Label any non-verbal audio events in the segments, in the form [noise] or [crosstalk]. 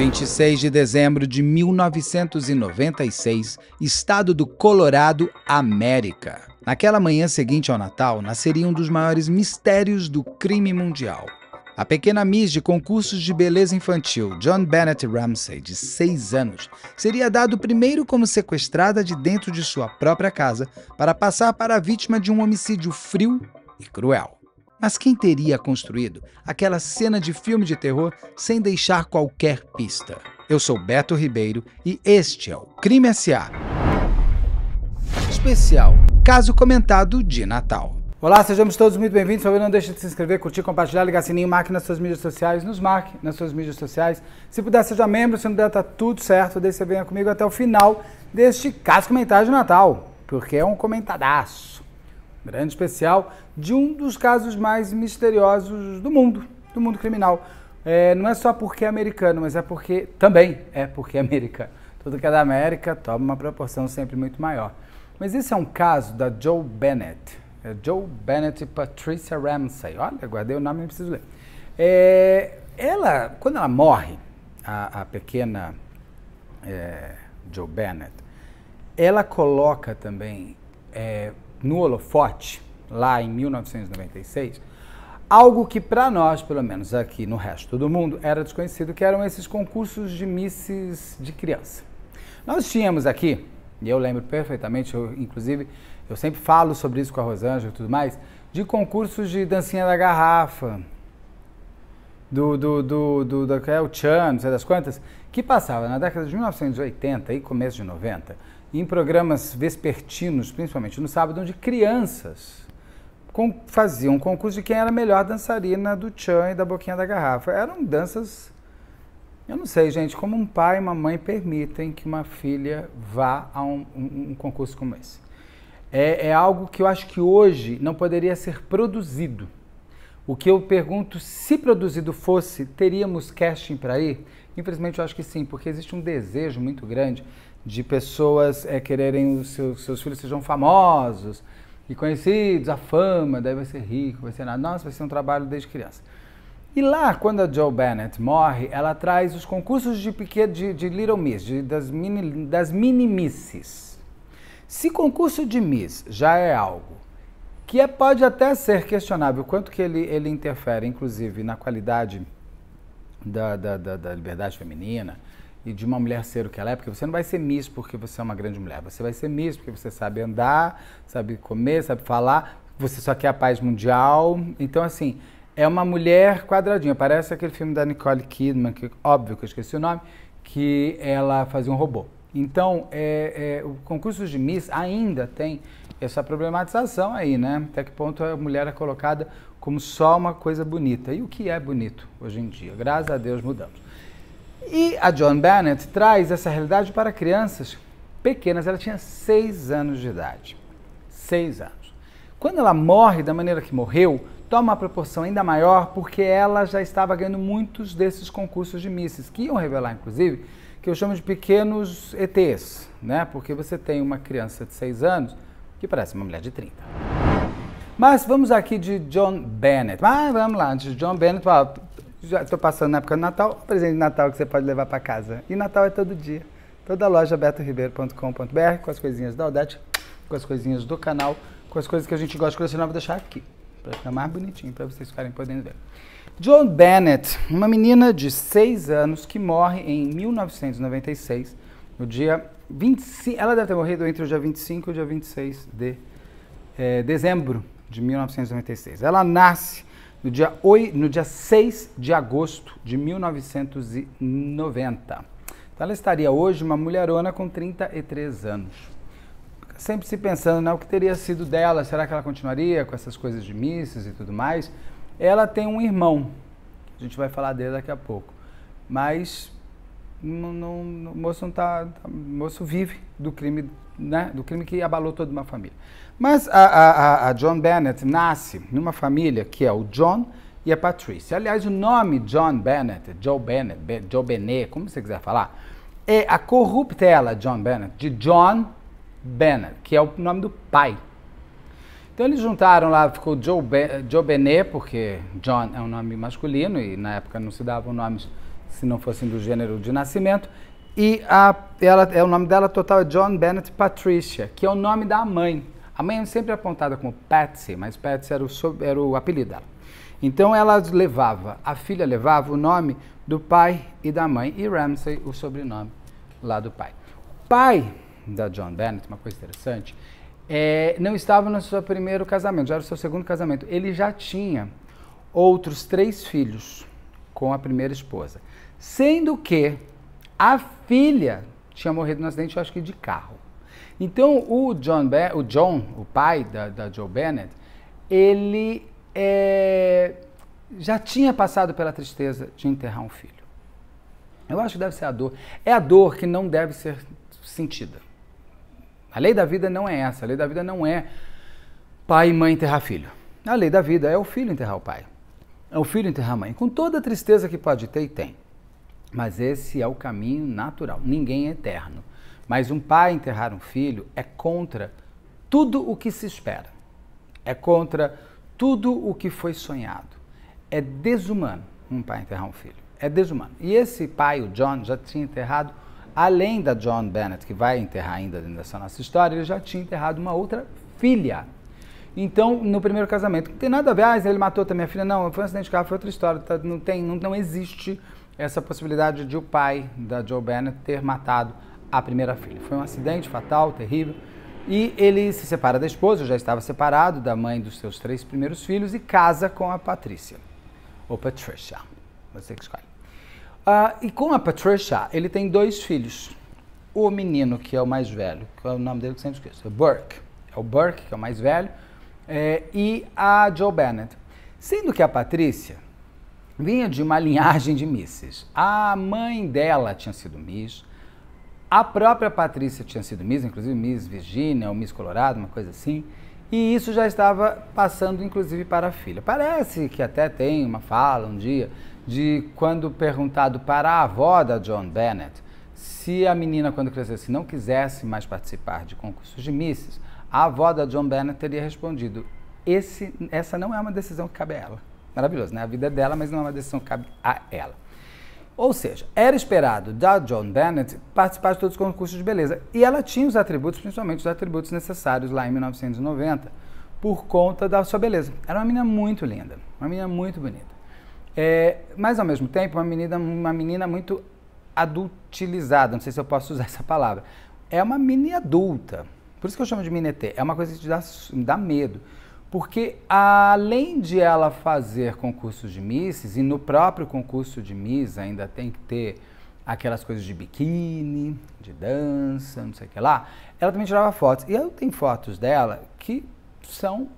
26 de dezembro de 1996, estado do Colorado, América. Naquela manhã seguinte ao Natal, nasceria um dos maiores mistérios do crime mundial. A pequena Miss de concursos de beleza infantil, John Bennett Ramsey, de 6 anos, seria dado primeiro como sequestrada de dentro de sua própria casa para passar para a vítima de um homicídio frio e cruel. Mas quem teria construído aquela cena de filme de terror sem deixar qualquer pista? Eu sou Beto Ribeiro e este é o Crime S.A. Especial Caso Comentado de Natal. Olá, sejam todos muito bem-vindos. Por não deixe de se inscrever, curtir, compartilhar, ligar sininho, marque nas suas mídias sociais, nos marque nas suas mídias sociais. Se puder, seja membro, se não der, tá tudo certo. Deixe você venha comigo até o final deste Caso Comentário de Natal, porque é um comentadaço grande especial de um dos casos mais misteriosos do mundo, do mundo criminal. É, não é só porque é americano, mas é porque também é porque é americano. Tudo que é da América toma uma proporção sempre muito maior. Mas esse é um caso da Joe Bennett. É Joe Bennett e Patricia Ramsey. Olha, guardei o nome, não preciso ler. É, ela, quando ela morre, a, a pequena é, Joe Bennett, ela coloca também é, no holofote, lá em 1996, algo que para nós, pelo menos aqui no resto do mundo, era desconhecido, que eram esses concursos de misses de criança. Nós tínhamos aqui, e eu lembro perfeitamente, eu, inclusive, eu sempre falo sobre isso com a Rosângela e tudo mais, de concursos de dancinha da garrafa, do, do, do, do, do, do é Chan, não sei das quantas, que passava na década de 1980 e começo de 90, em programas vespertinos, principalmente no sábado, onde crianças faziam um concurso de quem era a melhor dançarina do Tchan e da Boquinha da Garrafa. Eram danças. Eu não sei, gente, como um pai e uma mãe permitem que uma filha vá a um, um, um concurso como esse. É, é algo que eu acho que hoje não poderia ser produzido. O que eu pergunto, se produzido fosse, teríamos casting para ir? Infelizmente, eu acho que sim, porque existe um desejo muito grande de pessoas é, quererem os seus, seus filhos sejam famosos e conhecidos, a fama, daí vai ser rico, vai ser nada. Nossa, vai ser um trabalho desde criança. E lá, quando a Joe Bennett morre, ela traz os concursos de, pequeno, de, de Little Miss, de, das, mini, das mini misses. Se concurso de Miss já é algo que é, pode até ser questionável, quanto que ele, ele interfere, inclusive, na qualidade da, da, da, da liberdade feminina, e de uma mulher ser o que ela é, porque você não vai ser Miss porque você é uma grande mulher. Você vai ser Miss porque você sabe andar, sabe comer, sabe falar. Você só quer a paz mundial. Então, assim, é uma mulher quadradinha. Parece aquele filme da Nicole Kidman, que óbvio que eu esqueci o nome, que ela fazia um robô. Então, é, é, o concurso de Miss ainda tem essa problematização aí, né? Até que ponto a mulher é colocada como só uma coisa bonita. E o que é bonito hoje em dia? Graças a Deus mudamos. E a John Bennett traz essa realidade para crianças pequenas. Ela tinha seis anos de idade. Seis anos. Quando ela morre da maneira que morreu, toma uma proporção ainda maior porque ela já estava ganhando muitos desses concursos de misses, que iam revelar, inclusive, que eu chamo de pequenos ETs, né? Porque você tem uma criança de seis anos que parece uma mulher de 30. Mas vamos aqui de John Bennett. Ah, vamos lá, de John Bennett, já estou passando na época do Natal, um presente de Natal que você pode levar para casa. E Natal é todo dia. Toda a loja betoribeiro.com.br com as coisinhas da Odete, com as coisinhas do canal, com as coisas que a gente gosta de colecionar, vou deixar aqui, para ficar mais bonitinho, para vocês ficarem podendo ver. John Bennett, uma menina de 6 anos que morre em 1996, no dia 25, ela deve ter morrido entre o dia 25 e o dia 26 de é, dezembro de 1996. Ela nasce no dia, 8, no dia 6 de agosto de 1990. Então ela estaria hoje uma mulherona com 33 anos. Sempre se pensando, né, o que teria sido dela? Será que ela continuaria com essas coisas de misses e tudo mais? Ela tem um irmão, a gente vai falar dele daqui a pouco. Mas o moço não tá, tá, o moço vive do crime né, do crime que abalou toda uma família. Mas a, a, a John Bennett nasce numa família que é o John e a Patrícia. Aliás, o nome John Bennett, Joe Bennett, Be, Joe Benet, como você quiser falar, é a corruptela John Bennett, de John Bennett, que é o nome do pai. Então eles juntaram lá, ficou Joe, Be Joe Benet, porque John é um nome masculino e na época não se davam nomes se não fossem do gênero de nascimento, e a, ela, é, o nome dela total é John Bennett Patricia, que é o nome da mãe. A mãe é sempre apontada como Patsy, mas Patsy era o, era o apelido dela. Então ela levava, a filha levava o nome do pai e da mãe, e Ramsey o sobrenome lá do pai. O pai da John Bennett, uma coisa interessante, é, não estava no seu primeiro casamento, já era o seu segundo casamento. Ele já tinha outros três filhos com a primeira esposa. Sendo que a filha tinha morrido no acidente, eu acho que de carro. Então o John, o, John o pai da, da Joe Bennett, ele é, já tinha passado pela tristeza de enterrar um filho. Eu acho que deve ser a dor. É a dor que não deve ser sentida. A lei da vida não é essa. A lei da vida não é pai e mãe enterrar filho. A lei da vida é o filho enterrar o pai. É o filho enterrar a mãe. Com toda a tristeza que pode ter, e tem. Mas esse é o caminho natural. Ninguém é eterno. Mas um pai enterrar um filho é contra tudo o que se espera. É contra tudo o que foi sonhado. É desumano um pai enterrar um filho. É desumano. E esse pai, o John, já tinha enterrado, além da John Bennett, que vai enterrar ainda dentro dessa nossa história, ele já tinha enterrado uma outra filha. Então, no primeiro casamento, não tem nada a ver, ah, ele matou também a filha. Não, foi um acidente de carro, foi outra história. Tá, não tem, não, não existe essa possibilidade de o pai da Joe Bennett ter matado a primeira filha. Foi um acidente fatal, terrível. E ele se separa da esposa, já estava separado da mãe dos seus três primeiros filhos e casa com a Patrícia. Ou Patricia, você que escolhe. Uh, e com a Patricia, ele tem dois filhos. O menino, que é o mais velho, que é o nome dele que sempre esqueço, é Burke. É o Burke, que é o mais velho, é, e a Joe Bennett. Sendo que a Patrícia vinha de uma linhagem de misses. A mãe dela tinha sido miss, a própria Patrícia tinha sido miss, inclusive Miss Virginia ou Miss Colorado, uma coisa assim, e isso já estava passando inclusive para a filha. Parece que até tem uma fala um dia de quando perguntado para a avó da John Bennett se a menina quando crescesse não quisesse mais participar de concursos de misses, a avó da John Bennett teria respondido: essa não é uma decisão que cabe a ela maravilhoso, né? A vida é dela, mas não é uma decisão que cabe a ela. Ou seja, era esperado da John Bennett participar de todos os concursos de beleza. E ela tinha os atributos, principalmente os atributos necessários lá em 1990, por conta da sua beleza. Era uma menina muito linda, uma menina muito bonita. É, mas ao mesmo tempo, uma menina, uma menina muito adultilizada, não sei se eu posso usar [laughs] essa palavra. É uma mini adulta. Por isso que eu chamo de minetê. É uma coisa que te dá, dá medo. Porque além de ela fazer concursos de misses, e no próprio concurso de miss ainda tem que ter aquelas coisas de biquíni, de dança, não sei o que lá, ela também tirava fotos. E eu tenho fotos dela que são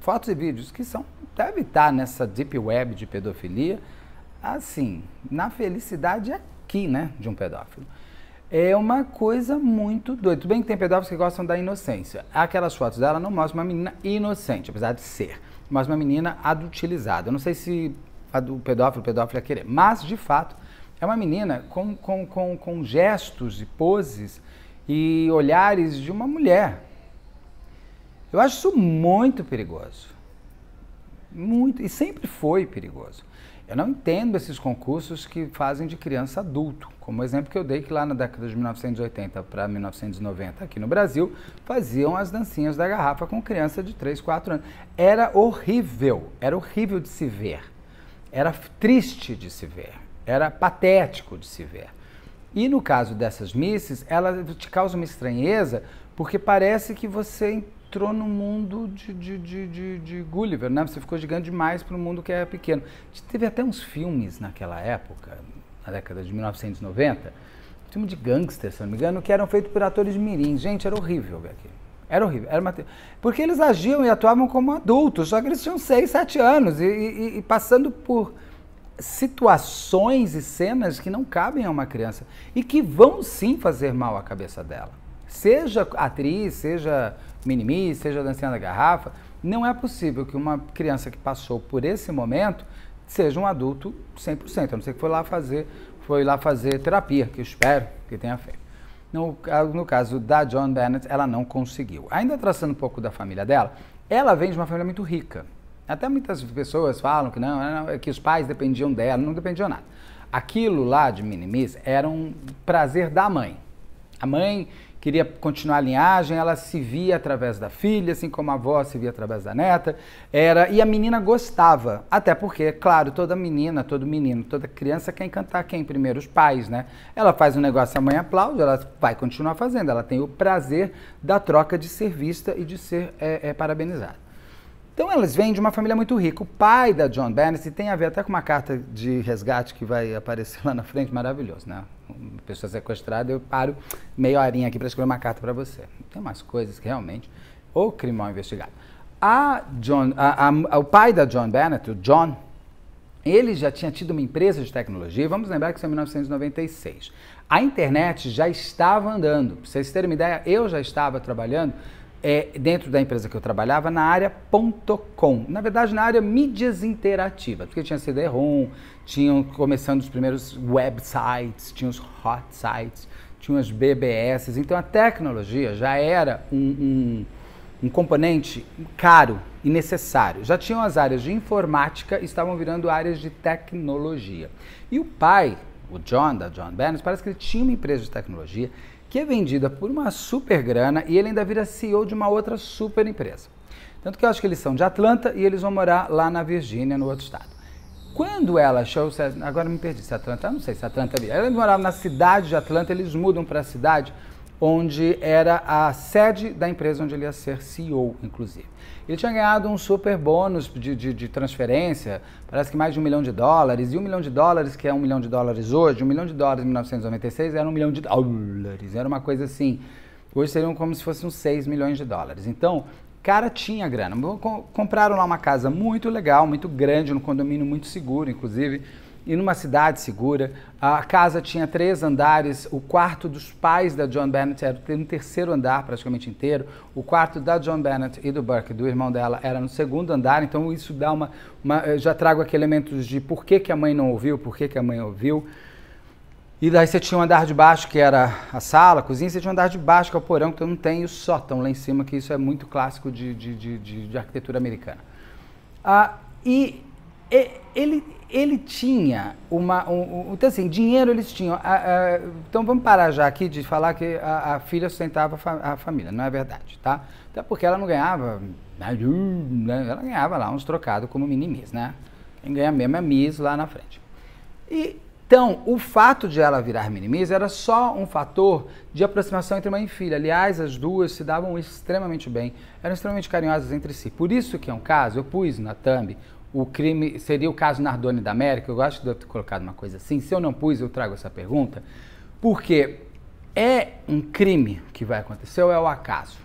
fotos e vídeos que são deve estar tá nessa deep web de pedofilia, assim, na felicidade aqui, né, de um pedófilo é uma coisa muito doida. Tudo bem que tem pedófilos que gostam da inocência. Aquelas fotos dela não mostram uma menina inocente, apesar de ser, mostra uma menina adultilizada. Eu não sei se o pedófilo, o pedófilo ia querer, mas de fato é uma menina com, com, com, com gestos e poses e olhares de uma mulher. Eu acho isso muito perigoso. Muito, e sempre foi perigoso. Eu não entendo esses concursos que fazem de criança adulto. Como o exemplo que eu dei, que lá na década de 1980 para 1990, aqui no Brasil, faziam as dancinhas da garrafa com criança de 3, 4 anos. Era horrível, era horrível de se ver. Era triste de se ver. Era patético de se ver. E no caso dessas misses, ela te causa uma estranheza, porque parece que você entrou no mundo de, de, de, de, de Gulliver, né? Você ficou gigante demais para um mundo que é pequeno. Teve até uns filmes naquela época, na década de 1990, filme de gangster, se não me engano, que eram feitos por atores mirins. Gente, era horrível ver aquilo. Era horrível. Era uma... Porque eles agiam e atuavam como adultos, só que eles tinham 6, 7 anos e, e, e passando por situações e cenas que não cabem a uma criança e que vão sim fazer mal à cabeça dela. Seja atriz, seja minimis seja dançando a garrafa, não é possível que uma criança que passou por esse momento seja um adulto 100%, a não ser que foi lá fazer, foi lá fazer terapia, que eu espero que tenha feito. No, no caso da John Bennett, ela não conseguiu. Ainda traçando um pouco da família dela, ela vem de uma família muito rica. Até muitas pessoas falam que não, é que os pais dependiam dela, não dependiam nada. Aquilo lá de minimis era um prazer da mãe. A mãe queria continuar a linhagem, ela se via através da filha, assim como a avó se via através da neta. Era e a menina gostava, até porque, claro, toda menina, todo menino, toda criança quer encantar quem primeiro os pais, né? Ela faz um negócio, a mãe aplaude, ela vai continuar fazendo. Ela tem o prazer da troca de ser vista e de ser é, é, parabenizada. Então elas vêm de uma família muito rica. O pai da John Bennett tem a ver até com uma carta de resgate que vai aparecer [laughs] lá na frente, maravilhoso, né? pessoa sequestrada, eu paro meia horinha aqui para escrever uma carta para você. Tem umas coisas que realmente. Ou crime mal investigado. A John, a, a, o pai da John Bennett, o John, ele já tinha tido uma empresa de tecnologia, vamos lembrar que isso é 1996. A internet já estava andando. Pra vocês terem uma ideia, eu já estava trabalhando é, dentro da empresa que eu trabalhava, na área .com. Na verdade, na área mídias interativas, porque tinha CD-ROM, tinham começando os primeiros websites, tinha os hot sites, tinha as BBS. Então, a tecnologia já era um, um, um componente caro e necessário. Já tinham as áreas de informática e estavam virando áreas de tecnologia. E o pai, o John, da John Barnes, parece que ele tinha uma empresa de tecnologia que é vendida por uma super grana e ele ainda vira CEO de uma outra super empresa. Tanto que eu acho que eles são de Atlanta e eles vão morar lá na Virgínia, no outro estado. Quando ela achou, agora me perdi, se Atlanta, não sei se Atlanta, é eles moravam na cidade de Atlanta, eles mudam para a cidade onde era a sede da empresa onde ele ia ser CEO, inclusive. Ele tinha ganhado um super bônus de, de, de, transferência, parece que mais de um milhão de dólares, e um milhão de dólares, que é um milhão de dólares hoje, um milhão de dólares em 1996 era um milhão de dólares, era uma coisa assim. Hoje seriam como se fossem uns 6 milhões de dólares. Então, cara tinha grana. Compraram lá uma casa muito legal, muito grande, num condomínio muito seguro, inclusive e numa cidade segura. A casa tinha três andares. O quarto dos pais da John Bennett era no terceiro andar, praticamente inteiro. O quarto da John Bennett e do Burke, do irmão dela, era no segundo andar. Então isso dá uma, uma eh, já trago aqui elementos de por que, que a mãe não ouviu, por que, que a mãe ouviu. E daí você tinha um andar de baixo que era a sala, a cozinha, você tinha um andar de baixo que é o porão, que não tem, o sótão lá em cima, que isso é muito clássico de, de, de, de arquitetura americana. Ah, e é, ele, ele tinha uma. Um, um, então, assim, dinheiro eles tinham. A, a, então, vamos parar já aqui de falar que a, a filha sustentava fa, a, família. Não é verdade, tá? Até porque ela não ganhava. Né, né? Ela ganhava lá uns trocados como mini Miss, né? Quem ganha mesmo é Miss lá na frente. E, então, o fato de ela virar mini Miss era só um fator de aproximação entre mãe e filha. Aliás, as duas se davam extremamente bem, eram extremamente carinhosas entre si. Por isso que é um caso, eu pus na thumb o crime seria o caso Nardoni da América? Eu acho que deve ter colocado uma coisa assim. Se eu não pus, eu trago essa pergunta, porque é um crime que vai acontecer ou é o acaso?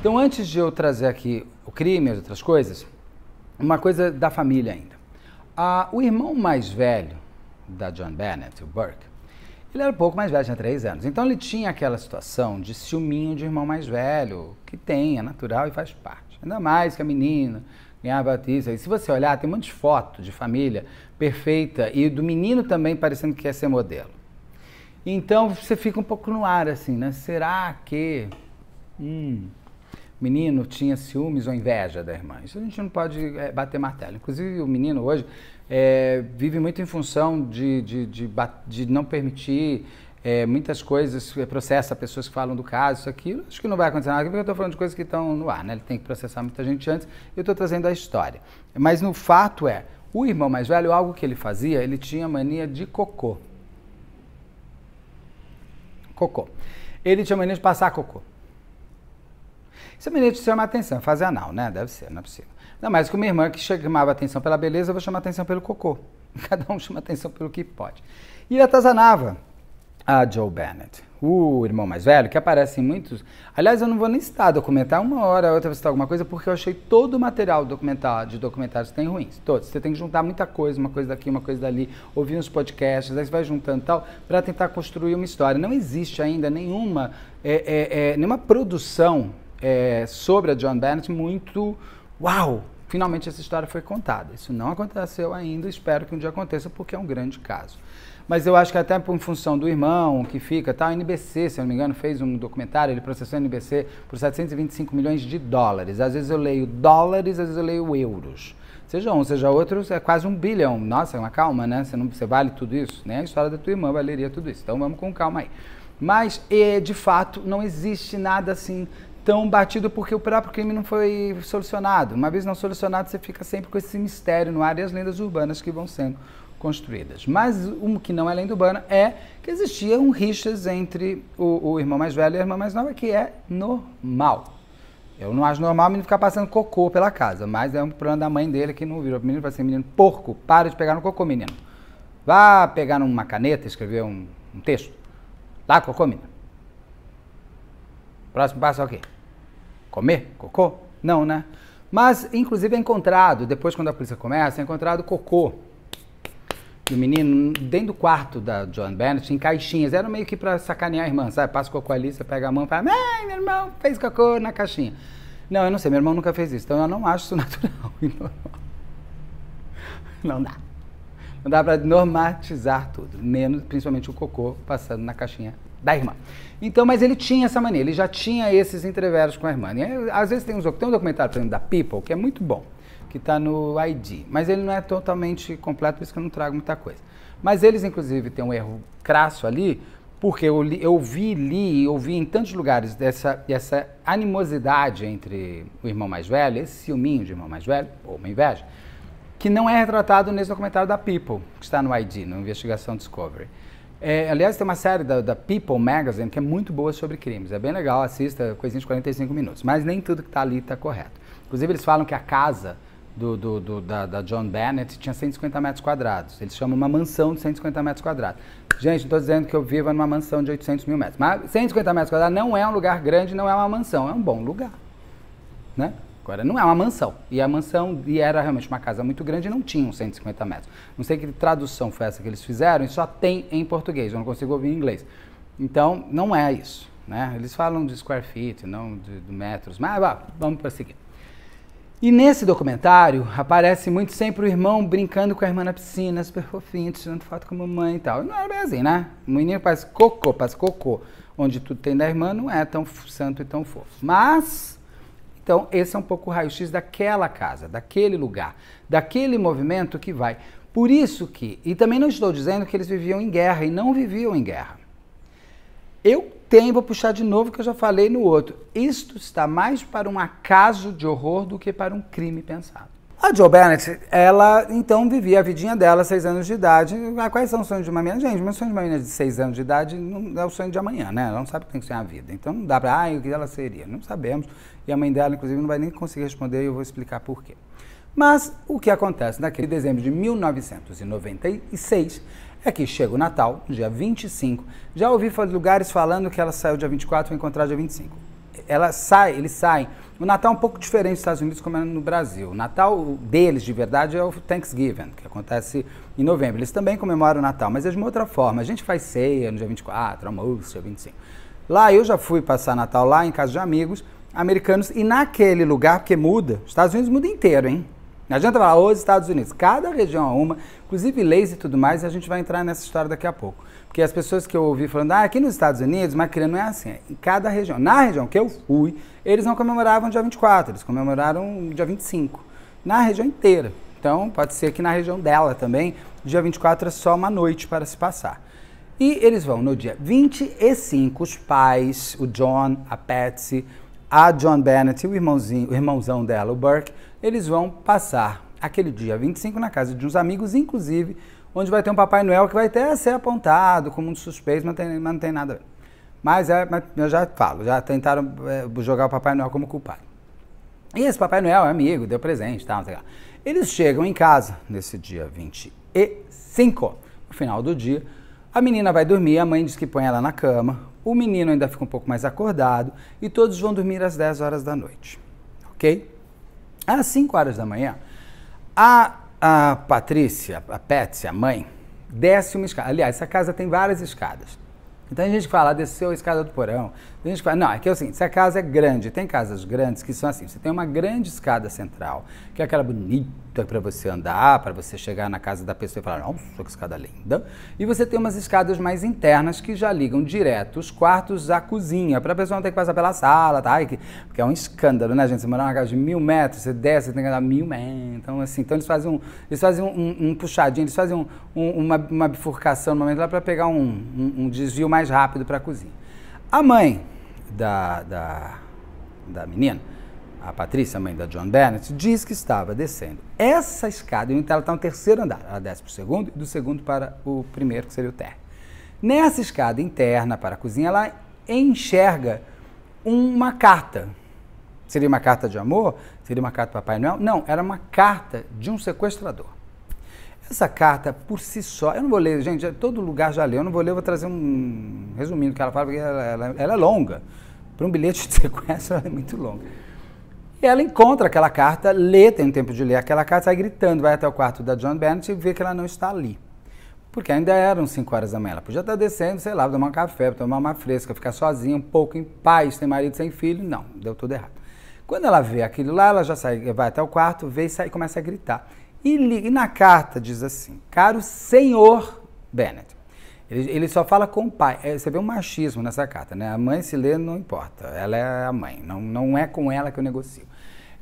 Então, antes de eu trazer aqui o crime e as outras coisas, uma coisa da família ainda. Ah, o irmão mais velho da John Bennett, o Burke, ele era um pouco mais velho, tinha três anos. Então ele tinha aquela situação de ciúminho de irmão mais velho, que tem, é natural e faz parte. Ainda mais que a é menina ganhava isso. E se você olhar, tem muitas fotos de família perfeita e do menino também parecendo que quer ser modelo. Então você fica um pouco no ar assim, né? Será que hum, menino tinha ciúmes ou inveja da irmã? Isso a gente não pode é, bater martelo. Inclusive o menino hoje é, vive muito em função de, de, de, de não permitir é, muitas coisas, é, processa pessoas que falam do caso, isso, aqui, Acho que não vai acontecer nada, porque eu estou falando de coisas que estão no ar, né? Ele tem que processar muita gente antes, eu estou trazendo a história. Mas no fato é, o irmão mais velho, algo que ele fazia, ele tinha mania de cocô. Cocô. Ele tinha mania de passar cocô. Isso é mania de chamar atenção, fazer anal, né? Deve ser, não é possível. Não, mas como minha irmã que chamava atenção pela beleza, eu vou chamar atenção pelo cocô. [laughs] Cada um chama atenção pelo que pode. E ele atazanava a Joe Bennett, o uh, irmão mais velho, que aparece em muitos. Aliás, eu não vou nem citar documentar uma hora, outra citar alguma coisa, porque eu achei todo o material documental de documentários tem ruins, todos. Você tem que juntar muita coisa, uma coisa daqui, uma coisa dali, ouvir uns podcasts, aí você vai juntando tal, para tentar construir uma história. Não existe ainda nenhuma, é, é, é, nenhuma produção é, sobre a John Bennett muito. Uau! Finalmente essa história foi contada. Isso não aconteceu ainda, espero que um dia aconteça, porque é um grande caso. Mas eu acho que até por função do irmão que fica, tá? a NBC, se eu não me engano, fez um documentário, ele processou a NBC por 725 milhões de dólares. Às vezes eu leio dólares, às vezes eu leio euros. Seja um, seja outro, é quase um bilhão. Nossa, é uma calma, né? Você, não, você vale tudo isso? Nem né? a história da tua irmã valeria tudo isso. Então vamos com calma aí. Mas, é, de fato, não existe nada assim tão batido porque o próprio crime não foi solucionado. Uma vez não solucionado, você fica sempre com esse mistério no ar e as lendas urbanas que vão sendo construídas. Mas o que não é lenda urbana é que existiam rixas entre o, o, irmão mais velho e a irmã mais nova, que é normal. Eu não acho normal o menino ficar passando cocô pela casa, mas é um problema da mãe dele que não virou. O menino vai assim, ser menino porco, para de pegar no cocô, menino. Vá pegar numa caneta, e escrever um, um texto. Lá, cocô, menino. Próximo passo é o quê? Comer? Cocô? Não, né? Mas, inclusive, é encontrado, depois quando a polícia começa, é encontrado cocô do menino dentro do quarto da John Bennett, em caixinhas. Era meio que pra sacanear a irmã, sabe? Passa o cocô ali, você pega a mão e fala, meu irmão fez cocô na caixinha. Não, eu não sei, meu irmão nunca fez isso, então eu não acho isso [laughs] natural [laughs] e então normal. Não dá. Não dá para normatizar tudo, menos principalmente o cocô passando na caixinha da irmã. Então, mas ele tinha essa mania, ele já tinha esses entreveros com a irmã. E, né? às vezes tem, uns, tem um documentário, por exemplo, da People, que é muito bom que está no ID. Mas ele não é totalmente completo, por isso que eu não trago muita coisa. Mas eles, inclusive, têm um erro crasso ali, porque eu, li, eu vi, li ouvi em tantos lugares dessa essa animosidade entre o irmão mais velho, esse ciúminho de irmão mais velho, ou uma inveja, que não é retratado nesse documentário da People, que está no ID, no Investigação Discovery. É, aliás, tem uma série da, da, People Magazine que é muito boa sobre crimes. É bem legal, assista, coisinha de 45 minutos. Mas nem tudo que está ali está correto. Inclusive, eles falam que a casa do, do, do da, da, John Bennett tinha 150 metros quadrados. Eles chamam uma mansão de 150 metros quadrados. Gente, não estou dizendo que eu viva numa mansão de 800 mil metros, mas 150 metros quadrados não é um lugar grande, não é uma mansão, é um bom lugar. Né? Agora, não é uma mansão. E a mansão e era realmente uma casa muito grande e não tinha 150 metros. Não sei que tradução foi essa que eles fizeram e só tem em português, eu não consigo ouvir em inglês. Então, não é isso. Né? Eles falam de square feet, não de, de metros, mas vá, vamos prosseguir. E nesse documentário aparece muito sempre o irmão brincando com a irmã na piscina, super fofinho, tirando foto com a mamãe e tal. Não era bem assim, né? O menino faz cocô, faz cocô. Onde tudo tem da irmã não é tão santo e tão fofo. Mas, então, esse é um pouco o raio-x daquela casa, daquele lugar, daquele movimento que vai. Por isso que, e também não estou dizendo que eles viviam em guerra e não viviam em guerra. Eu tem, vou puxar de novo que eu já falei no outro. Isto está mais para um acaso de horror do que para um crime pensado. A Joe Bennett, ela então vivia a vidinha dela, seis anos de idade. Ah, quais são os sonhos de uma menina? Gente, meu sonho de uma menina de seis anos de idade não é o sonho de amanhã, né? Ela não sabe o que tem que ser a vida. Então não dá para, ah, o que ela seria? Não sabemos. E a mãe dela, inclusive, não vai nem conseguir responder e eu vou explicar por quê. Mas o que acontece? Naquele dezembro de 1996, é que chega o Natal, dia 25. Já ouvi lugares falando que ela saiu dia 24 e vai encontrar dia 25. Ela sai, eles saem. O Natal é um pouco diferente dos Estados Unidos como é no Brasil. O Natal deles, de verdade, é o Thanksgiving, que acontece em novembro. Eles também comemoram o Natal, mas é de uma outra forma. A gente faz ceia no dia 24, almoço dia 25. Lá eu já fui passar Natal lá em casa de amigos americanos e naquele lugar, porque muda, Estados Unidos muda inteiro, hein? Não adianta falar os Estados Unidos. Cada região é uma, inclusive leis e tudo mais, e a gente vai entrar nessa história daqui a pouco. Porque as pessoas que eu ouvi falando, ah, aqui nos Estados Unidos, maquiria não é assim. É em cada região. Na região que eu fui, eles não comemoravam dia 24, eles comemoraram dia 25. Na região inteira. Então, pode ser que na região dela também, dia 24 é só uma noite para se passar. E eles vão no dia 25, os pais, o John, a Patsy, a John Bennett, o irmãozinho, o irmãozão dela, o Burke, eles vão passar aquele dia 25 na casa de uns amigos, inclusive, onde vai ter um Papai Noel que vai até ser apontado como um suspeito, mas, tem, mas não tem nada a ver. Mas, é, mas eu já falo, já tentaram é, jogar o Papai Noel como culpado. E esse Papai Noel é amigo, deu presente, tal, tá, Eles chegam em casa nesse dia 25, no final do dia. A menina vai dormir, a mãe diz que põe ela na cama. O menino ainda fica um pouco mais acordado e todos vão dormir às 10 horas da noite. OK? Às 5 horas da manhã, a, a Patrícia, a Patsy, a mãe, desce uma escada. Aliás, essa casa tem várias escadas. Então a gente fala, ah, desceu a escada do porão. A gente que fala, não, é o seguinte, se a casa é grande, tem casas grandes que são assim, você tem uma grande escada central, que é aquela bonita, para você andar, para você chegar na casa da pessoa e falar, nossa, que escada linda. E você tem umas escadas mais internas que já ligam direto os quartos à cozinha, para a pessoa não ter que passar pela sala, tá? Porque é um escândalo, né, gente? Você mora numa casa de mil metros, você desce, você tem que andar mil metros. Então, assim, então eles fazem um, eles fazem um, um puxadinho, eles fazem um, um, uma, uma, bifurcação no momento lá para pegar um, desvio mais rápido para a cozinha. A mãe da, da, da menina a Patrícia, mãe da John Bennett, diz que estava descendo essa escada, então ela está é no terceiro andar, ela desce para o segundo e do segundo para o primeiro, que seria o térreo. Nessa escada interna para a cozinha, ela enxerga uma carta. Seria uma carta de amor? Seria uma carta para Papai Noel? Não, era uma carta de um sequestrador. Essa carta, por si só, eu não vou ler, gente, é todo lugar já leu, eu não vou ler, eu vou trazer um resumindo o que ela fala, porque ela, ela, ela é longa. Para um bilhete de [laughs] sequestro, ela é muito longa. E ela encontra aquela carta, lê, tem um tempo de ler aquela carta, sai gritando, vai até o quarto da John Bennett e vê que ela não está ali. Porque ainda eram 5 horas da manhã. Ela podia estar descendo, sei lá, tomar um café, tomar uma fresca, ficar sozinha, um pouco em paz, sem marido, sem filho. Não, deu tudo errado. Quando ela vê aquilo lá, ela já sai, vai até o quarto, vê e sai, começa a gritar. E, e na carta diz assim: Caro senhor Bennett, ele, ele só fala com o pai. É, você vê um machismo nessa carta, né? A mãe se lê, não importa. Ela é a mãe. Não, não é com ela que eu negocio.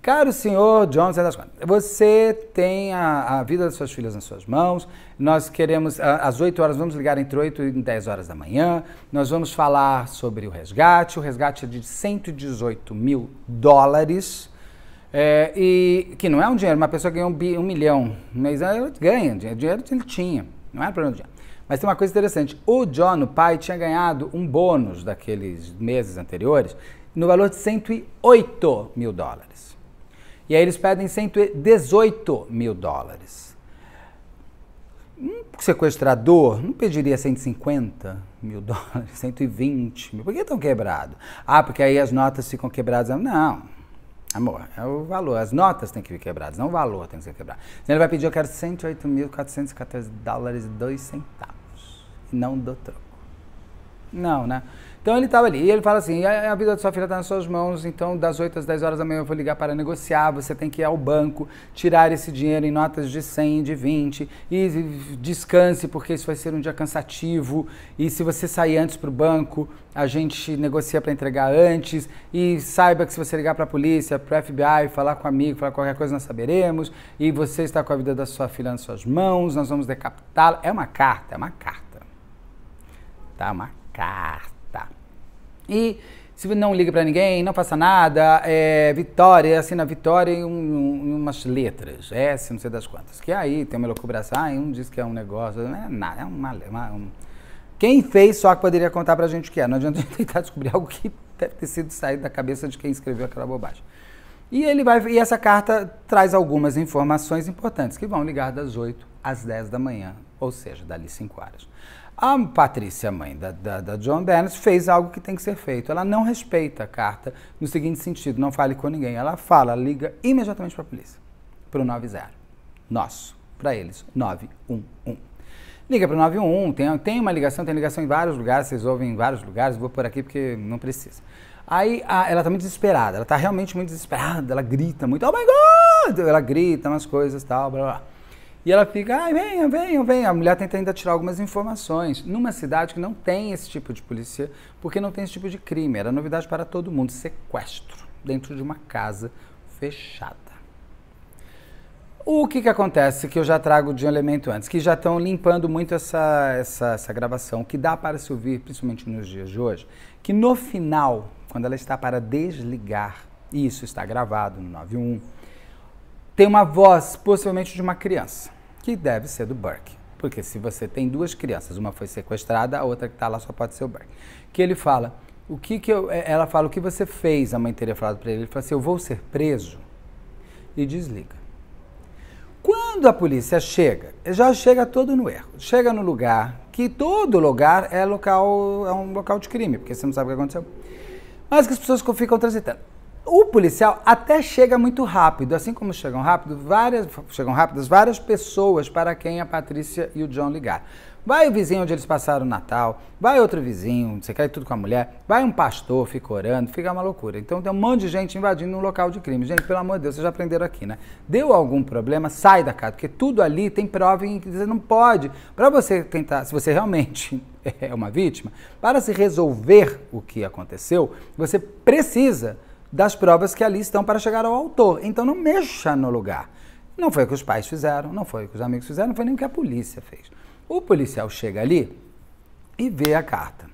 Caro senhor John tá das você tem a, a, vida das suas filhas nas suas mãos. Nós queremos, às 8 horas, vamos ligar entre 8 e 10 horas da manhã. Nós vamos falar sobre o resgate. O resgate é de 118 mil dólares. É, e que não é um dinheiro, uma pessoa ganhou um, um milhão, mas ela ganha dinheiro, dinheiro que ele tinha, não é problema do dinheiro. Mas tem uma coisa interessante: o John, o pai, tinha ganhado um bônus daqueles meses anteriores no valor de 108 mil dólares. E aí eles pedem 118 mil dólares. Um sequestrador não pediria 150 mil dólares, 120 [laughs] mil. Por que tão quebrado? Ah, porque aí as notas ficam quebradas. Não, Amor, é o valor. As notas têm que vir quebradas, não o valor tem que ser quebrado. Senão ele vai pedir, eu quero 108.414 dólares e 2 centavos não dou troco. Não, né? Então ele estava ali e ele fala assim: a vida da sua filha está nas suas mãos, então das 8 às 10 horas da manhã eu vou ligar para negociar. Você tem que ir ao banco, tirar esse dinheiro em notas de 100, de 20 e descanse, porque isso vai ser um dia cansativo. E se você sair antes para o banco, a gente negocia para entregar antes. E saiba que se você ligar para a polícia, para o FBI, falar com um amigo, falar qualquer coisa, nós saberemos. E você está com a vida da sua filha nas suas mãos, nós vamos decapitá-la. É uma carta, é uma carta tá? Uma carta. E se não liga para ninguém, não faça nada, é, vitória, assina vitória em, um, umas letras, é, S, não sei das quantas. Que aí tem uma loucubração, ah, assim, um diz que é um negócio, não é nada, é uma. É uma um... Quem fez só que poderia contar pra gente o que é, não adianta a gente tentar descobrir algo que deve ter sido saído da cabeça de quem escreveu aquela bobagem. E, ele vai, e essa carta traz algumas informações importantes que vão ligar das 8 às 10 da manhã, ou seja, dali 5 horas. A Patrícia, mãe da, da, da John Dennis, fez algo que tem que ser feito. Ela não respeita a carta no seguinte sentido: não fale com ninguém. Ela fala, liga imediatamente para a polícia, para o 90. Nosso, para eles, 911. Liga para o 911, tem, tem uma ligação, tem ligação em vários lugares, vocês ouvem em vários lugares, vou por aqui porque não precisa. Aí a, ela está muito desesperada, ela está realmente muito desesperada, ela grita muito, oh my god! Ela grita umas coisas tal, blá blá. E ela fica, ai, venha, venha, venha. A mulher tenta ainda tirar algumas informações. Numa cidade que não tem esse tipo de polícia, porque não tem esse tipo de crime. Era novidade para todo mundo. Sequestro dentro de uma casa fechada. O que, que acontece, que eu já trago de um elemento antes, que já estão limpando muito essa, essa, essa gravação, que dá para se ouvir, principalmente nos dias de hoje, que no final, quando ela está para desligar, e isso está gravado no 91, tem uma voz, possivelmente de uma criança que deve ser do Burke. Porque se você tem duas crianças, uma foi sequestrada, a outra que está lá só pode ser o Burke. Que ele fala, o que que eu, eh, ela fala, o que você fez? A mãe teria falado para ele, ele fala assim, eu vou ser preso. E desliga. Quando a polícia chega, já chega todo no erro. Chega no lugar, que todo lugar é local, é um local de crime, porque você não sabe o que aconteceu. Mas que as pessoas ficam transitando. O policial até chega muito rápido, assim como chegam rápido várias, chegam rápidas várias pessoas para quem a Patrícia e o John ligar. Vai o vizinho onde eles passaram o Natal, vai outro vizinho, você quer tudo com a mulher, vai um pastor, fica orando, fica uma loucura. Então tem um monte de gente invadindo um local de crime. Gente, pelo amor de Deus, vocês já aprenderam aqui, né? Deu algum problema, sai da casa, porque tudo ali tem prova em que você não pode. Para você tentar, se você realmente [laughs] é uma vítima, para se resolver o que aconteceu, você precisa das provas que ali estão para chegar ao autor. Então não mexa no lugar. Não foi o que os pais fizeram, não foi o que os amigos fizeram, não foi nem o que a polícia fez. O policial chega ali e vê a carta.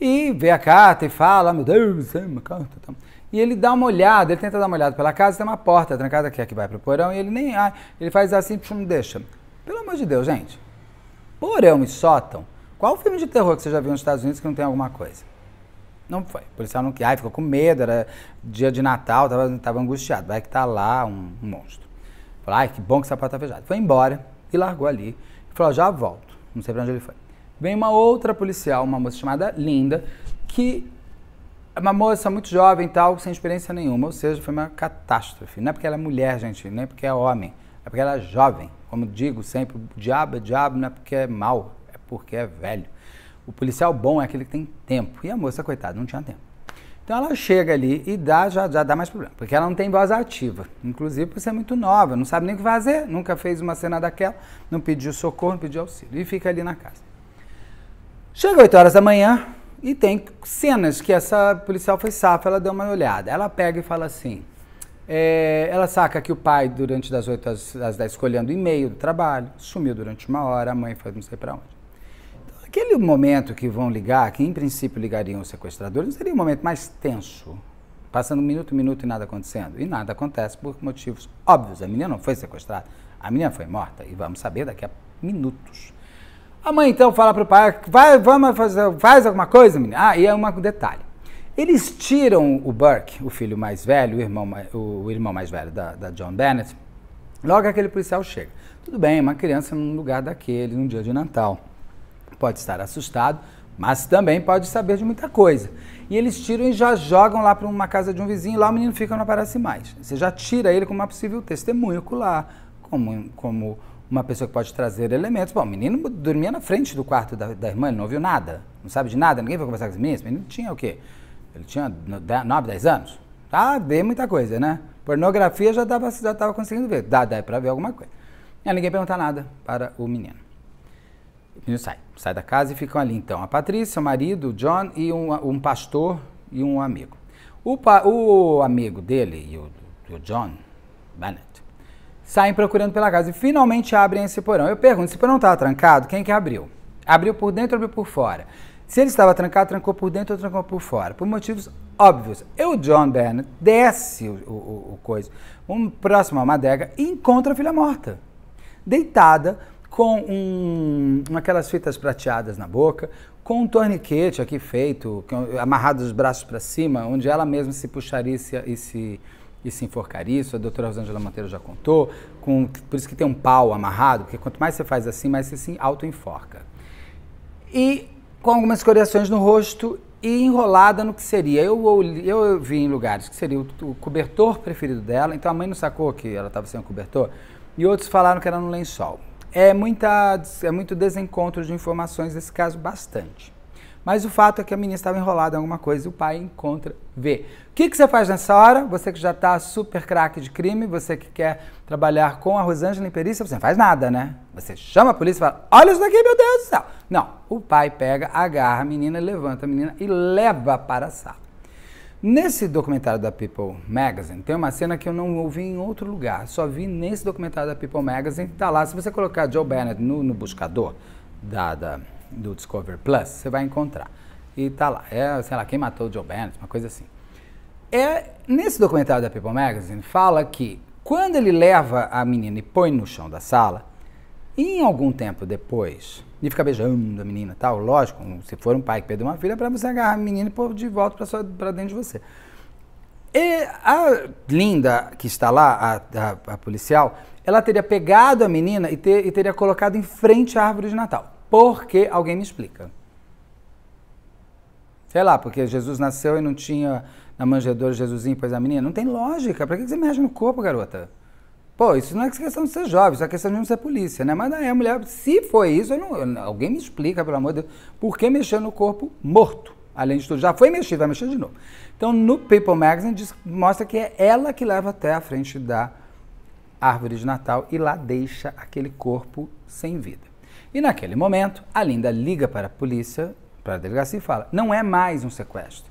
E vê a carta e fala, ah, meu Deus, é uma carta. Tá. E ele dá uma olhada, ele tenta dar uma olhada pela casa, tem uma porta trancada que é que vai para o porão, e ele nem. Ah", ele faz assim, não deixa. Pelo amor de Deus, gente. Porão e sótão. Qual filme de terror que você já viu nos Estados Unidos que não tem alguma coisa? Não foi. O policial não. Ai, ficou com medo, era dia de Natal, tava, tava angustiado. Vai que tá lá um, um monstro. Falei, ai, que bom que sapato porta tá Foi embora e largou ali. Falou, já volto. Não sei pra onde ele foi. Vem uma outra policial, uma moça chamada Linda, que é uma moça muito jovem tal, sem experiência nenhuma, ou seja, foi uma catástrofe. Não é porque ela é mulher, gente, nem é porque é homem, é porque ela é jovem. Como digo sempre, o diabo é diabo, não é porque é mal, é porque é velho. O policial bom é aquele que tem tempo. E a moça, coitada, não tinha tempo. Então ela chega ali e dá, já, já dá mais problema, porque ela não tem voz ativa. Inclusive por ser muito nova, não sabe nem o que fazer, nunca fez uma cena daquela, não pediu socorro, não pediu auxílio. E fica ali na casa. Chega 8 horas da manhã e tem cenas que essa policial foi safa, ela deu uma olhada. Ela pega e fala assim. É, ela saca que o pai, durante das 8 às, às 10, escolhendo e-mail do trabalho, sumiu durante uma hora, a mãe foi não sei para onde. Aquele momento que vão ligar, que em princípio ligariam os sequestradores, seria um momento mais tenso, passando minuto, minuto e nada acontecendo. E nada acontece por motivos óbvios. A menina não foi sequestrada, a menina foi morta e vamos saber daqui a minutos. A mãe então fala para o pai, vai, vamos fazer, faz alguma coisa, menina. Ah, e é um detalhe. Eles tiram o Burke, o filho mais velho, o irmão, o irmão mais velho da, da John Bennett. Logo aquele policial chega. Tudo bem, uma criança num lugar daquele, num dia de Natal pode estar assustado, mas também pode saber de muita coisa. E eles tiram e já jogam lá para uma casa de um vizinho, lá o menino fica não aparece mais. Você já tira ele como uma possível testemunha ocular, como, como uma pessoa que pode trazer elementos. Bom, o menino dormia na frente do quarto da, da irmã, ele não ouviu nada, não sabe de nada, ninguém foi conversar com esse menino. Esse menino tinha o quê? Ele tinha 9, 10 anos. Ah, vê muita coisa, né? Pornografia já estava já tava conseguindo ver. Dá, dá para ver alguma coisa. E ninguém pergunta nada para o menino. O menino sai sai da casa e ficam ali então a Patrícia, o marido, o John e um, um pastor e um amigo. O, o amigo dele e o, o, John Bennett saem procurando pela casa e finalmente abrem esse porão. Eu pergunto, esse porão estava trancado? Quem que abriu? Abriu por dentro ou abriu por fora? Se ele estava trancado, trancou por dentro ou trancou por fora? Por motivos óbvios. E o John Bennett desce o, o, o coisa, um, próximo a uma adega e encontra a filha morta, deitada com um, aquelas fitas prateadas na boca, com um torniquete aqui feito, amarrado os braços para cima, onde ela mesma se puxaria e se, e se, e se enforcaria. Isso a doutora Rosângela Monteiro já contou. Com, por isso que tem um pau amarrado, porque quanto mais você faz assim, mais você se auto-enforca. E com algumas coriações no rosto e enrolada no que seria. Eu, eu, eu vi em lugares que seria o, o, cobertor preferido dela, então a mãe não sacou que ela estava sem o cobertor, e outros falaram que era no lençol. É, muita, é muito desencontro de informações nesse caso, bastante. Mas o fato é que a menina estava enrolada em alguma coisa e o pai encontra, vê. O que, que você faz nessa hora? Você que já está super craque de crime, você que quer trabalhar com a Rosângela em perícia, você não faz nada, né? Você chama a polícia e fala, olha isso daqui, meu Deus do céu. Não, o pai pega, agarra a menina, levanta a menina e leva para a sala. Nesse documentário da People Magazine, tem uma cena que eu não ouvi em outro lugar, só vi nesse documentário da People Magazine, que tá lá. Se você colocar Joe Bennett no, no buscador da, da, do Discover Plus, você vai encontrar. E tá lá, é, sei lá, quem matou Joe Bennett, uma coisa assim. É, nesse documentário da People Magazine, fala que quando ele leva a menina e põe no chão da sala, em algum tempo depois, de ficar beijando a menina tal. Lógico, se for um pai que perdeu uma filha, é para você agarrar a menina e pôr de volta para dentro de você. E a Linda, que está lá, a, a, a policial, ela teria pegado a menina e, ter, e teria colocado em frente à árvore de Natal. Por que? Alguém me explica. Sei lá, porque Jesus nasceu e não tinha na manjedoura Jesusinho, pôs a menina. Não tem lógica. Para que você mexe no corpo, garota? Pô, isso não é questão de ser jovem, isso é questão de não ser polícia, né? Mas aí a mulher, se foi isso, não, alguém me explica, pelo amor de Deus, por que mexer no corpo morto? Além de tudo, já foi mexido, vai mexer de novo. Então, no People Magazine, diz, mostra que é ela que leva até a frente da árvore de Natal e lá deixa aquele corpo sem vida. E naquele momento, a Linda liga para a polícia, para a delegacia e fala: não é mais um sequestro,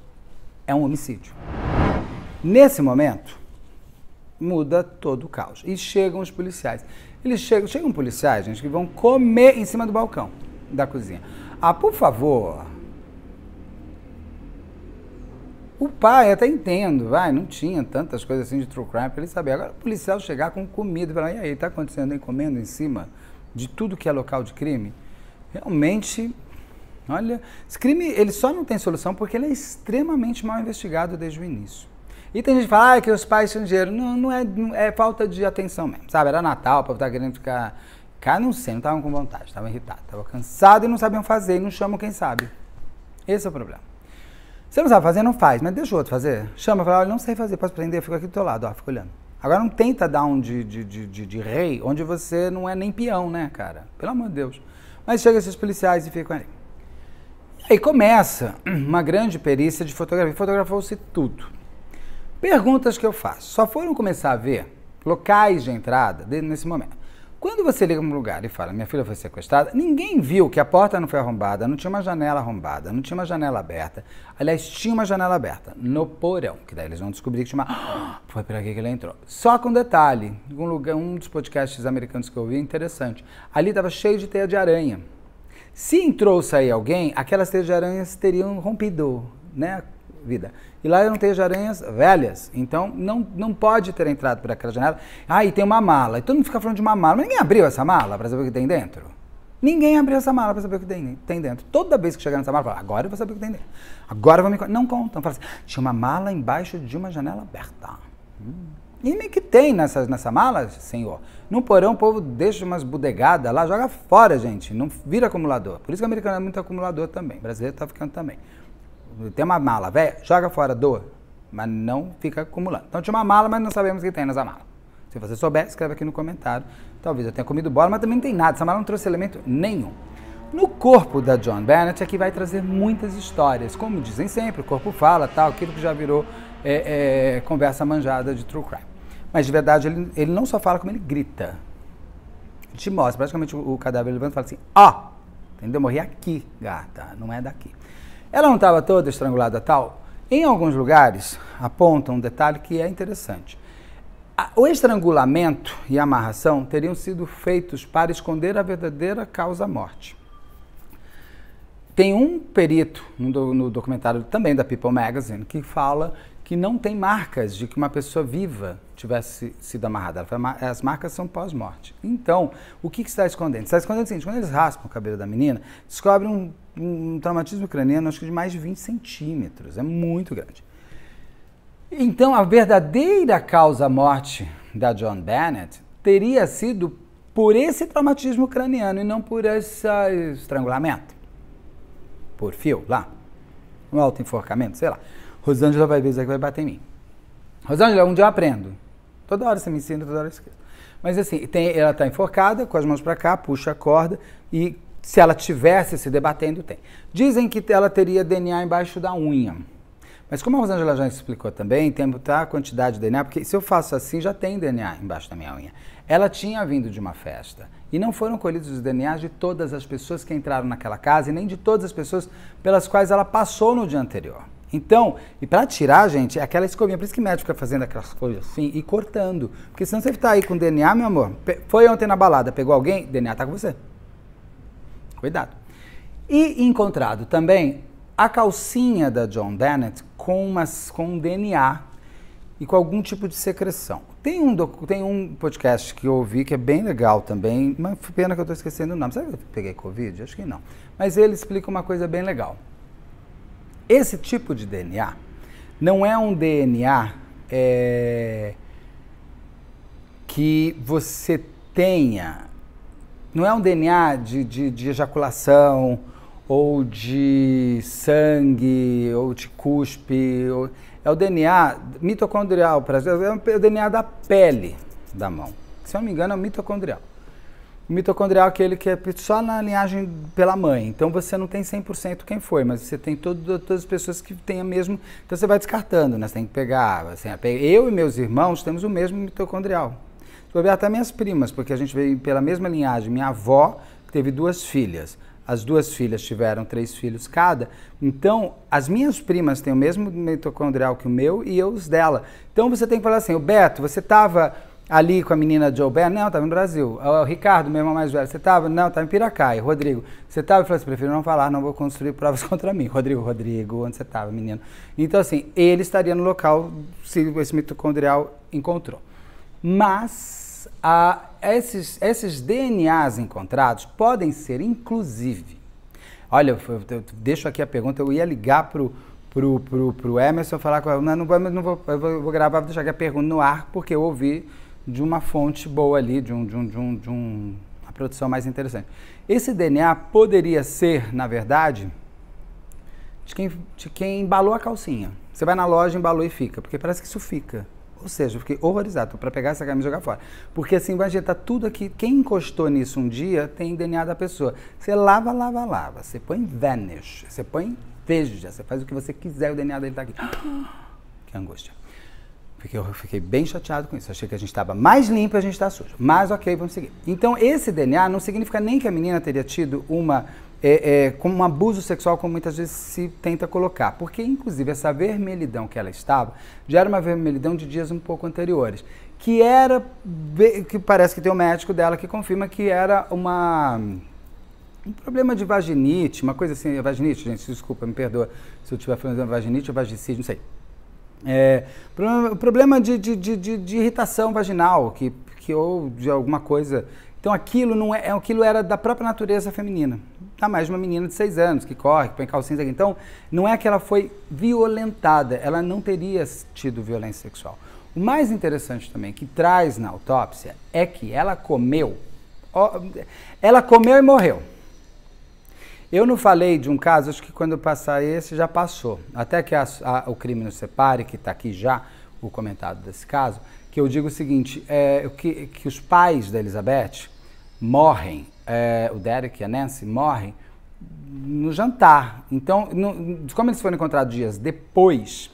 é um homicídio. Nesse momento, muda todo o caos. E chegam os policiais. Eles chegam, chegam policiais, gente, que vão comer em cima do balcão da cozinha. Ah, por favor. O pai até entendo, vai, não tinha tantas coisas assim de true crime para ele saber. Agora, o policial chegar com comida e falar, e aí, tá acontecendo encomenda em cima de tudo que é local de crime? Realmente, olha, esse crime, ele só não tem solução porque ele é extremamente mal investigado desde o início. E tem gente que fala ah, que os pais tinham dinheiro. Não, não é, é falta de atenção mesmo, sabe? Era Natal, o povo tá querendo ficar. Cara, não sei, não estavam com vontade, estavam irritados, estavam cansados e não sabiam fazer, e não chamam quem sabe. Esse é o problema. Você não sabe fazer, não faz, mas deixa o outro fazer. Chama, fala, olha, não sei fazer, posso aprender, fico aqui do teu lado, ó, fico olhando. Agora não tenta dar um de, de, de, de, de rei, onde você não é nem peão, né, cara? Pelo amor de Deus. Mas chega esses policiais e ficam ali. Aí começa uma grande perícia de fotografia. Fotografou-se tudo. Perguntas que eu faço. Só foram começar a ver locais de entrada nesse momento. Quando você liga para um lugar e fala, minha filha foi sequestrada, ninguém viu que a porta não foi arrombada, não tinha uma janela arrombada, não tinha uma janela aberta. Aliás, tinha uma janela aberta no porão, que daí eles vão descobrir que tinha uma. [gasps] foi por aqui que ela entrou. Só com detalhe, um, lugar, um dos podcasts americanos que eu vi é interessante. Ali estava cheio de teia de aranha. Se entrou sair alguém, aquelas teias de aranha teriam rompido, né? vida. E lá eu não tenho aranhas velhas, então não, não pode ter entrado por aquela janela. Ah, e tem uma mala. E todo mundo fica falando de uma mala, mas ninguém abriu essa mala para saber o que tem dentro. Ninguém abriu essa mala para saber o que tem, tem dentro. Toda vez que chegar nessa mala, fala, agora eu vou saber o que tem dentro. Agora eu vou me. Não contam. Fala assim, tinha uma mala embaixo de uma janela aberta. Hum. E nem que tem nessa, nessa mala, senhor. No porão o povo deixa umas bodegadas lá, joga fora, gente. Não vira acumulador. Por isso que o americano é muito acumulador também. O brasileiro está ficando também tem uma mala velha, joga fora, doa, mas não fica acumulando. Então tinha uma mala, mas não sabemos o que tem nessa mala. Se você souber, escreve aqui no comentário. Talvez eu tenha comido bola, mas também não tem nada. Essa mala não trouxe elemento nenhum. No corpo da John Bennett, aqui vai trazer muitas histórias. Como dizem sempre, o corpo fala, tal, aquilo que já virou é, é, conversa manjada de true crime. Mas de verdade, ele, ele não só fala como ele grita. Ele te mostra, praticamente o, o cadáver levanta e fala assim: ó, oh, entendeu? Morri aqui, gata, não é daqui. Ela não estava toda estrangulada tal? Em alguns lugares, apontam um detalhe que é interessante. O estrangulamento e a amarração teriam sido feitos para esconder a verdadeira causa-morte. Tem um perito no, documentário também da People Magazine que fala que não tem marcas de que uma pessoa viva tivesse sido amarrada. As marcas são pós-morte. Então, o que, que está escondendo? Está escondendo o seguinte: quando eles raspam o cabelo da menina, descobrem um, um traumatismo craniano, acho que de mais de 20 centímetros. É muito grande. Então, a verdadeira causa-morte da John Bennett teria sido por esse traumatismo craniano e não por esse estrangulamento. Por fio, lá. Um alto enforcamento, sei lá. Rosângela vai ver, Zé que vai bater em mim. Rosângela, um dia eu aprendo. Toda hora você me ensina, toda hora eu esqueço. Mas assim, tem, ela está enforcada, com as mãos para cá, puxa a corda e se ela tivesse se debatendo, tem. Dizem que ela teria DNA embaixo da unha. Mas como a Rosângela já explicou também, tem muita a quantidade de DNA, porque se eu faço assim, já tem DNA embaixo da minha unha. Ela tinha vindo de uma festa e não foram colhidos os DNAs de todas as pessoas que entraram naquela casa e nem de todas as pessoas pelas quais ela passou no dia anterior. Então, e para tirar, gente, é aquela escovinha, por isso que médico está fazendo aquelas coisas assim e cortando. Porque senão você está aí com DNA, meu amor. Foi ontem na balada, pegou alguém, DNA está com você. Cuidado. E encontrado também a calcinha da John Bennett com, umas, com um DNA e com algum tipo de secreção. Tem um, tem um podcast que eu ouvi que é bem legal também, mas pena que eu estou esquecendo o nome. Será que eu peguei Covid? Acho que não. Mas ele explica uma coisa bem legal. Esse tipo de DNA não é um DNA é, que você tenha, não é um DNA de, de, de ejaculação ou de sangue ou de cuspe, ou, é o DNA mitocondrial, é o DNA da pele da mão. Se eu não me engano, é mitocondrial. O mitocondrial é aquele que é só na linhagem pela mãe. Então você não tem 100% quem foi, mas você tem todo, todas as pessoas que têm a mesma. Então você vai descartando, né? Você tem que pegar. Assim, eu e meus irmãos temos o mesmo mitocondrial. Vou ver até minhas primas, porque a gente veio pela mesma linhagem. Minha avó teve duas filhas. As duas filhas tiveram três filhos cada. Então, as minhas primas têm o mesmo mitocondrial que o meu e eu os dela. Então, você tem que falar assim: o Beto, você estava ali com a menina Joe Bear? Não, estava no Brasil. O Ricardo, meu irmão mais velho, você estava? Não, estava em Piracaia. Rodrigo, você estava? Eu falei assim, prefiro não falar, não vou construir provas [laughs] contra mim. Rodrigo, Rodrigo, onde você estava, menino? Então, assim, ele estaria no local se esse mitocondrial encontrou. Mas a, esses, esses DNAs encontrados podem ser, inclusive... Olha, eu, eu deixo aqui a pergunta, eu ia ligar para o pro, pro, pro Emerson falar com ela, não, não, não vou, eu vou, eu vou gravar, vou deixar aqui a pergunta no ar, porque eu ouvi de uma fonte boa ali, de um, de um, de um, de um uma produção mais interessante. Esse DNA poderia ser, na verdade, de quem, de quem embalou a calcinha. Você vai na loja, embalou e fica, porque parece que isso fica. Ou seja, eu fiquei horrorizado para pegar essa camisa e jogar fora. Porque assim, vai tá tudo aqui. Quem encostou nisso um dia tem DNA da pessoa. Você lava, lava, lava. Você põe vanish. Você põe veja. Você faz o que você quiser. O DNA dele tá aqui. [gasps] Que angústia. Fiquei, eu fiquei bem chateado com isso. Achei que a gente estava mais limpo e a gente está sujo. Mas ok, vamos seguir. Então, esse DNA não significa nem que a menina teria tido uma é, é, como um abuso sexual, como muitas vezes se tenta colocar. Porque, inclusive, essa vermelhidão que ela estava já era uma vermelhidão de dias um pouco anteriores. Que era. que parece que tem um médico dela que confirma que era uma. Um problema de vaginite, uma coisa assim, é vaginite, gente, desculpa, me perdoa se eu estiver falando de vaginite ou vagicídio, não sei é, problema de, de, de, de, irritação vaginal, que, que ou de alguma coisa. Então aquilo não é, é aquilo era da própria natureza feminina. Tá mais uma menina de seis anos que corre, que põe calcinha. Então não é que ela foi violentada, ela não teria tido violência sexual. O mais interessante também que traz na autópsia é que ela comeu, ela comeu e morreu. Eu não falei de um caso, acho que quando passar esse já passou. Até que a, a, o crime nos separe, que está aqui já o comentado desse caso, que eu digo o seguinte: é, que, que os pais da Elizabeth morrem, é, o Derek e a Nancy morrem no jantar. Então, no, como eles foram encontrados dias depois,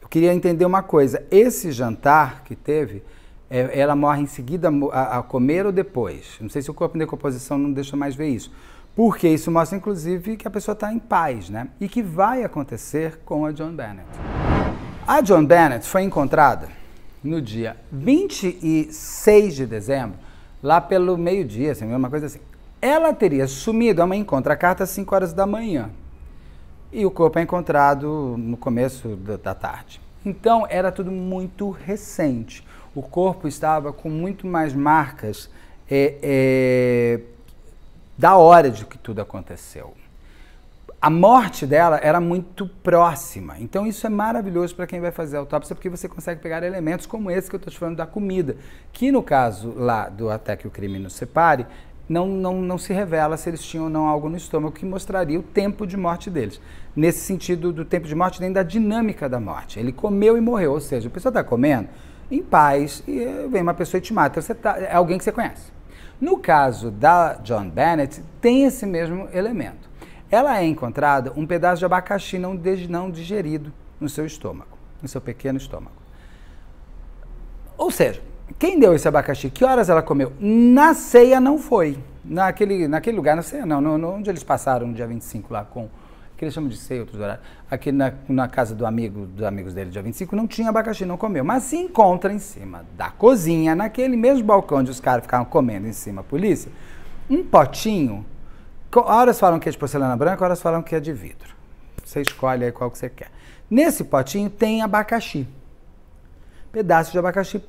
eu queria entender uma coisa: esse jantar que teve é, ela morre em seguida a, comer ou depois. Não sei se o corpo em decomposição não deixa mais ver isso. Porque isso mostra, inclusive, que a pessoa está em paz, né? E que vai acontecer com a John Bennett. A John Bennett foi encontrada no dia 26 de dezembro, lá pelo meio-dia, assim, uma coisa assim. Ela teria sumido, a mãe encontra a carta às 5 horas da manhã. E o corpo é encontrado no começo da tarde. Então era tudo muito recente. O corpo estava com muito mais marcas é, é, da hora de que tudo aconteceu. A morte dela era muito próxima. Então isso é maravilhoso para quem vai fazer autópsia, porque você consegue pegar elementos como esse que eu estou te falando da comida, que no caso lá do Até que o crime nos separe, não, não, não se revela se eles tinham ou não algo no estômago, que mostraria o tempo de morte deles. Nesse sentido do tempo de morte, nem da dinâmica da morte. Ele comeu e morreu, ou seja, a pessoa está comendo em paz e eh, vem uma pessoa e te mata. Você tá, é alguém que você conhece. No caso da John Bennett, tem esse mesmo elemento. Ela é encontrada um pedaço de abacaxi não, não digerido no seu estômago, no seu pequeno estômago. Ou seja, quem deu esse abacaxi? Que horas ela comeu? Na ceia não foi. Naquele, naquele lugar, na ceia não, no, no, onde eles passaram no dia 25 lá com que eles chamam de ceia, outros horários. Aqui na, na casa do amigo, dos amigos dele, dia 25, não tinha abacaxi, não comeu. Mas se encontra em cima da cozinha, naquele mesmo balcão onde os caras ficavam comendo em cima, a polícia, um potinho. Horas falam que é de porcelana branca, horas falam que é de vidro. Você escolhe aí qual que você quer. Nesse potinho tem abacaxi. Pedaço de abacaxi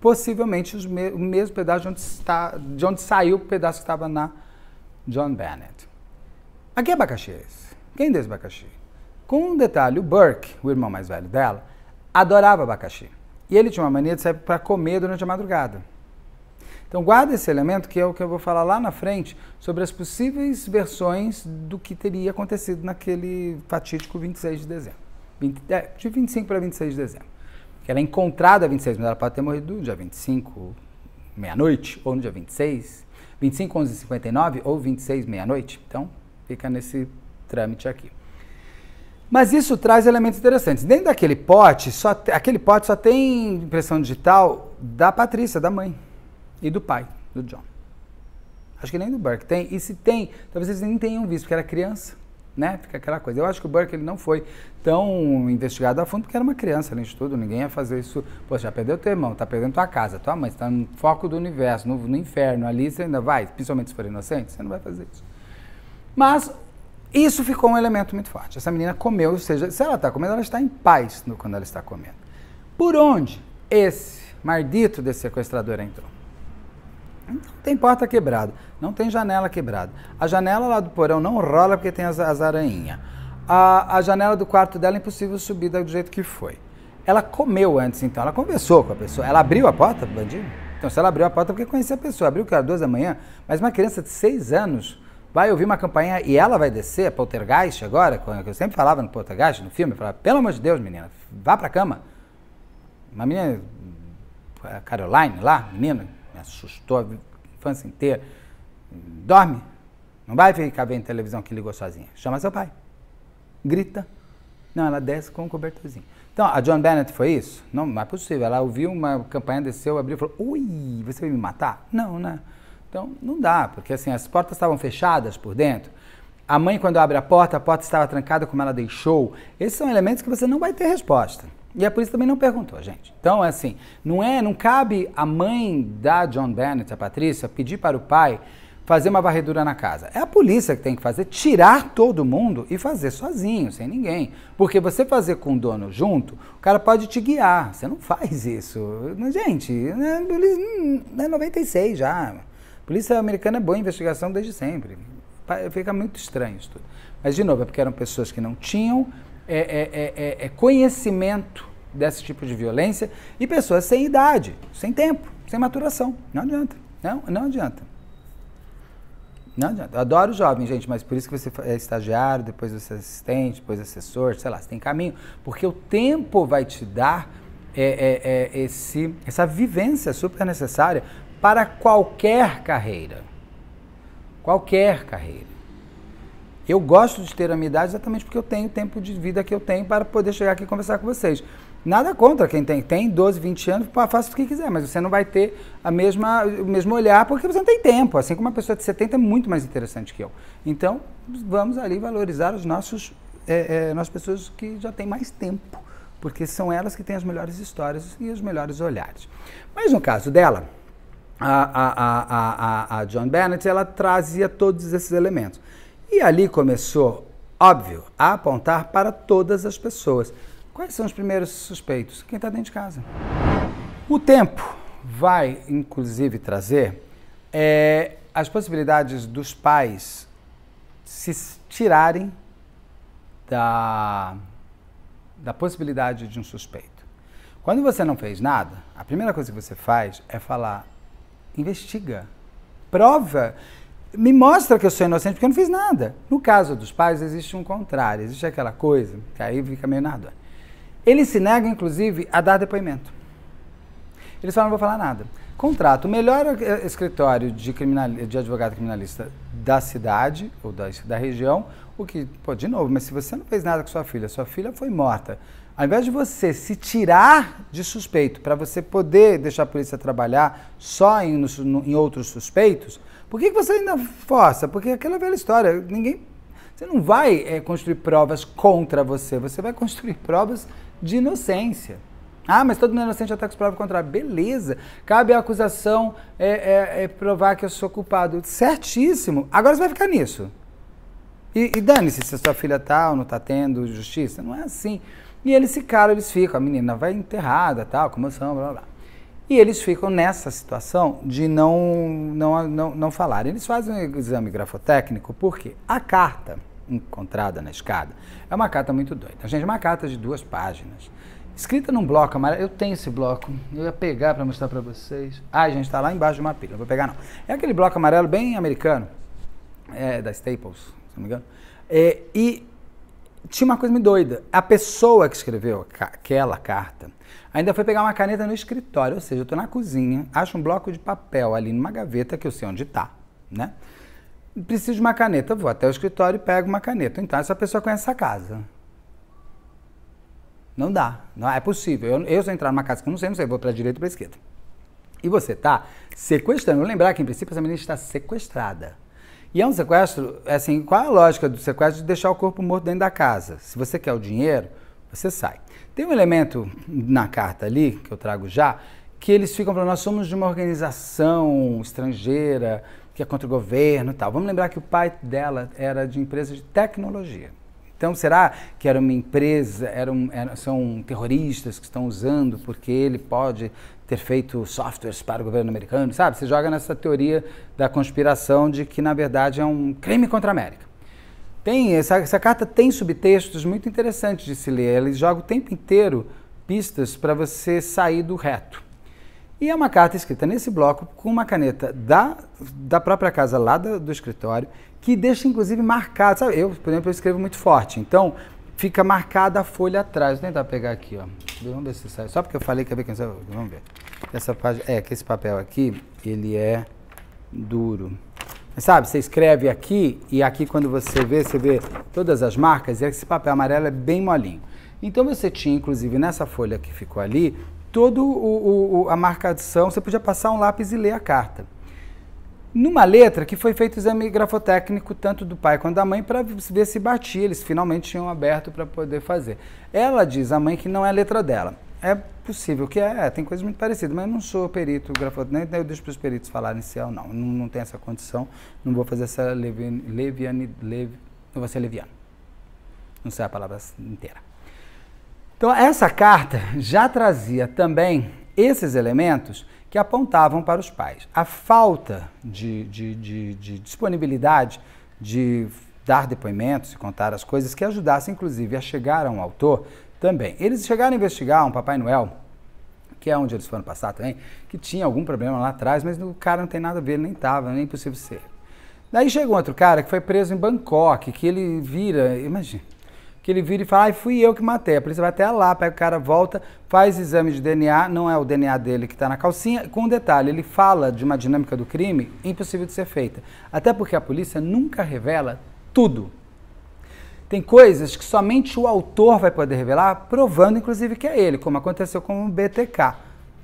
possivelmente me o mesmo pedaço de onde, está, de onde saiu o pedaço que estava na John Bennett. A que é abacaxi é esse? Quem deu esse abacaxi? Com um detalhe, o Burke, o irmão mais velho dela, adorava abacaxi. E ele tinha uma mania de sair para comer durante a madrugada. Então guarda esse elemento que é o que eu vou falar lá na frente sobre as possíveis versões do que teria acontecido naquele fatídico 26 de dezembro. 20, é, de 25 para 26 de dezembro. Que ela é encontrada 26, mas ela pode ter morrido no dia 25, meia-noite, ou no dia 26, 25, 11 59, ou 26, meia-noite. Então, fica nesse trâmite aqui. Mas isso traz elementos interessantes. Dentro daquele pote, só te, aquele pote só tem impressão digital da Patrícia, da mãe, e do pai, do John. Acho que nem do Burke tem. E se tem, talvez eles nem tenham visto, porque era criança, né? Fica aquela coisa. Eu acho que o Burke ele não foi tão investigado a fundo, porque era uma criança, além de tudo. Ninguém ia fazer isso. Pô, já perdeu teu irmão, tá perdendo tua casa, tua mãe, está no foco do universo, no, no inferno. Ali você ainda vai, principalmente se for inocente, você não vai fazer isso. Mas isso ficou um elemento muito forte. Essa menina comeu, ou seja, se ela está comendo, ela está em paz no, quando ela está comendo. Por onde esse maldito desse sequestrador entrou? Não tem porta quebrada, não tem janela quebrada. A janela lá do porão não rola porque tem as, as aranhas. A, a janela do quarto dela é impossível subir do jeito que foi. Ela comeu antes, então, ela conversou com a pessoa. Ela abriu a porta, bandido? Então, se ela abriu a porta, é porque conhecia a pessoa. Abriu que era duas da manhã, mas uma criança de seis anos vai ouvir uma campainha e ela vai descer, poltergeist agora, que eu sempre falava no poltergeist, no filme, eu falava, pelo amor de Deus, menina, vá pra cama. Uma menina, Caroline lá, menina, me assustou a infância inteira. Dorme, não vai ficar vendo televisão que ligou sozinha. Chama seu pai. Grita. Não, ela desce com um cobertorzinho. Então, a John Bennett foi isso? Não, não é possível. Ela ouviu uma campanha, desceu, abriu e falou: Ui, você vai me matar? Não, né? Então, não dá, porque assim, as portas estavam fechadas por dentro. A mãe, quando abre a porta, a porta estava trancada como ela deixou. Esses são elementos que você não vai ter resposta. E a é polícia também não perguntou, gente. Então, é assim, não é, não cabe a mãe da John Bennett, a Patrícia, pedir para o pai fazer uma varredura na casa. É a polícia que tem que fazer, tirar todo mundo e fazer sozinho, sem ninguém. Porque você fazer com o dono junto, o cara pode te guiar. Você não faz isso. Gente, né, hum, é 96 já polícia americana é boa em investigação desde sempre. Fica muito estranho isso tudo. Mas, de novo, é porque eram pessoas que não tinham é é, é, é, é, conhecimento desse tipo de violência e pessoas sem idade, sem tempo, sem maturação. Não adianta. Não, não adianta. Não adianta. Eu adoro jovem, gente, mas por isso que você é estagiário, depois você é assistente, depois assessor, sei lá, você tem caminho. Porque o tempo vai te dar é, é, é, esse, essa vivência super necessária para qualquer carreira. Qualquer carreira. Eu gosto de ter a minha idade exatamente porque eu tenho o tempo de vida que eu tenho para poder chegar aqui e conversar com vocês. Nada contra quem tem, tem 12, 20 anos, faça o que quiser, mas você não vai ter a mesma, o mesmo olhar porque você não tem tempo. Assim como uma pessoa de 70 é muito mais interessante que eu. Então, vamos ali valorizar os nossos, é, é, nossas pessoas que já têm mais tempo, porque são elas que têm as melhores histórias e os melhores olhares. Mas no caso dela, a, a, a, a, John Bennett, ela trazia todos esses elementos. E ali começou, óbvio, a apontar para todas as pessoas. Quais são os primeiros suspeitos? Quem está dentro de casa. O tempo vai, inclusive, trazer é, as possibilidades dos pais se tirarem da, da possibilidade de um suspeito. Quando você não fez nada, a primeira coisa que você faz é falar: Investiga. Prova. Me mostra que eu sou inocente porque eu não fiz nada. No caso dos pais, existe um contrário, existe aquela coisa, que aí fica meio nada. Eles se negam, inclusive, a dar depoimento. Eles falam, não vou falar nada. Contrato o melhor eh, escritório de, criminal, de advogado criminalista da cidade ou da, da região, o que, pô, de novo, mas se você não fez nada com sua filha, sua filha foi morta, ao invés de você se tirar de suspeito para você poder deixar a polícia trabalhar só em, no, em outros suspeitos, por que, que você ainda força? Porque aquela velha história, ninguém. Você não vai é, construir provas contra você, você vai construir provas de inocência. Ah, mas todo mundo é inocente até que provas prova contrário. Beleza. Cabe à acusação é, é, é, provar que eu sou culpado. Certíssimo. Agora você vai ficar nisso. E, e dane-se se a sua filha tá ou não está tendo justiça. Não é assim. E eles ficaram, eles ficam, a menina vai enterrada, tal, comoção, blá blá. E eles ficam nessa situação de não, não, não, não falar. Eles fazem um exame grafotécnico porque a carta encontrada na escada é uma carta muito doida. Gente, é uma carta de duas páginas. Escrita num bloco amarelo. Eu tenho esse bloco. Eu ia pegar para mostrar para vocês. Ai, gente, está lá embaixo de uma pilha. Não vou pegar, não. É aquele bloco amarelo bem americano, é, da Staples, se não me engano. É, e tinha uma coisa meio doida. A pessoa que escreveu aquela carta ainda foi pegar uma caneta no escritório, ou seja, eu estou na cozinha, acho um bloco de papel ali numa gaveta que eu sei onde está, né? Preciso de uma caneta, vou até o escritório e pego uma caneta. Então, essa pessoa conhece essa casa. Não dá, não é possível. Eu, eu se eu entrar numa casa que eu não sei, não sei, vou para a direita ou para a esquerda. E você tá sequestrando. Lembrar que, em princípio, essa menina está sequestrada. E é um sequestro, é assim, qual é a lógica do sequestro de deixar o corpo morto dentro da casa? Se você quer o dinheiro, você sai. Tem um elemento na carta ali, que eu trago já, que eles ficam falando, nós somos de uma organização estrangeira, que é contra o governo e tal. Vamos lembrar que o pai dela era de empresa de tecnologia. Então, será que era uma empresa, era um, era, são terroristas que estão usando porque ele pode ter feito softwares para o governo americano, sabe? Você joga nessa teoria da conspiração de que, na verdade, é um crime contra a América. Tem, essa, essa carta tem subtextos muito interessantes de se ler. Ele joga o tempo inteiro pistas para você sair do reto. E é uma carta escrita nesse bloco com uma caneta da, da própria casa lá do, do escritório, que deixa inclusive marcado. Sabe? Eu, por exemplo, eu escrevo muito forte. Então, fica marcada a folha atrás. Vou tentar pegar aqui, ó. Vamos ver se sai. Só porque eu falei, quer ver quem sabe? Vamos ver. Essa página, é, que esse papel aqui, ele é duro. Mas sabe, você escreve aqui e aqui quando você vê, você vê todas as marcas e esse papel amarelo é bem molinho. Então você tinha, inclusive, nessa folha que ficou ali, toda a marcação, você podia passar um lápis e ler a carta numa letra que foi feito exame grafotécnico tanto do pai quanto da mãe para ver se batia, eles finalmente tinham aberto para poder fazer. Ela diz, a mãe, que não é a letra dela. É possível que é, é tem coisas muito parecidas, mas eu não sou perito grafotécnico, eu deixo para os peritos falarem se é ou não. não. Não tem essa condição, não vou fazer essa leviane, lev não vou ser leviano. Não sei a palavra inteira. Então, essa carta já trazia também esses elementos que apontavam para os pais. A falta de, de, de, de disponibilidade de dar depoimentos e contar as coisas que ajudassem, inclusive, a chegar a um autor também. Eles chegaram a investigar um Papai Noel, que é onde eles foram passar também, que tinha algum problema lá atrás, mas o cara não tem nada a ver, nem estava, nem é possível ser. Daí chegou outro cara que foi preso em Bangkok, que ele vira, imagina, que ele vira e fala, ah, fui eu que matei. A polícia vai até lá, pega o cara, volta, faz exame de DNA, não é o DNA dele que está na calcinha. Com um detalhe, ele fala de uma dinâmica do crime impossível de ser feita. Até porque a polícia nunca revela tudo. Tem coisas que somente o autor vai poder revelar, provando inclusive que é ele, como aconteceu com o BTK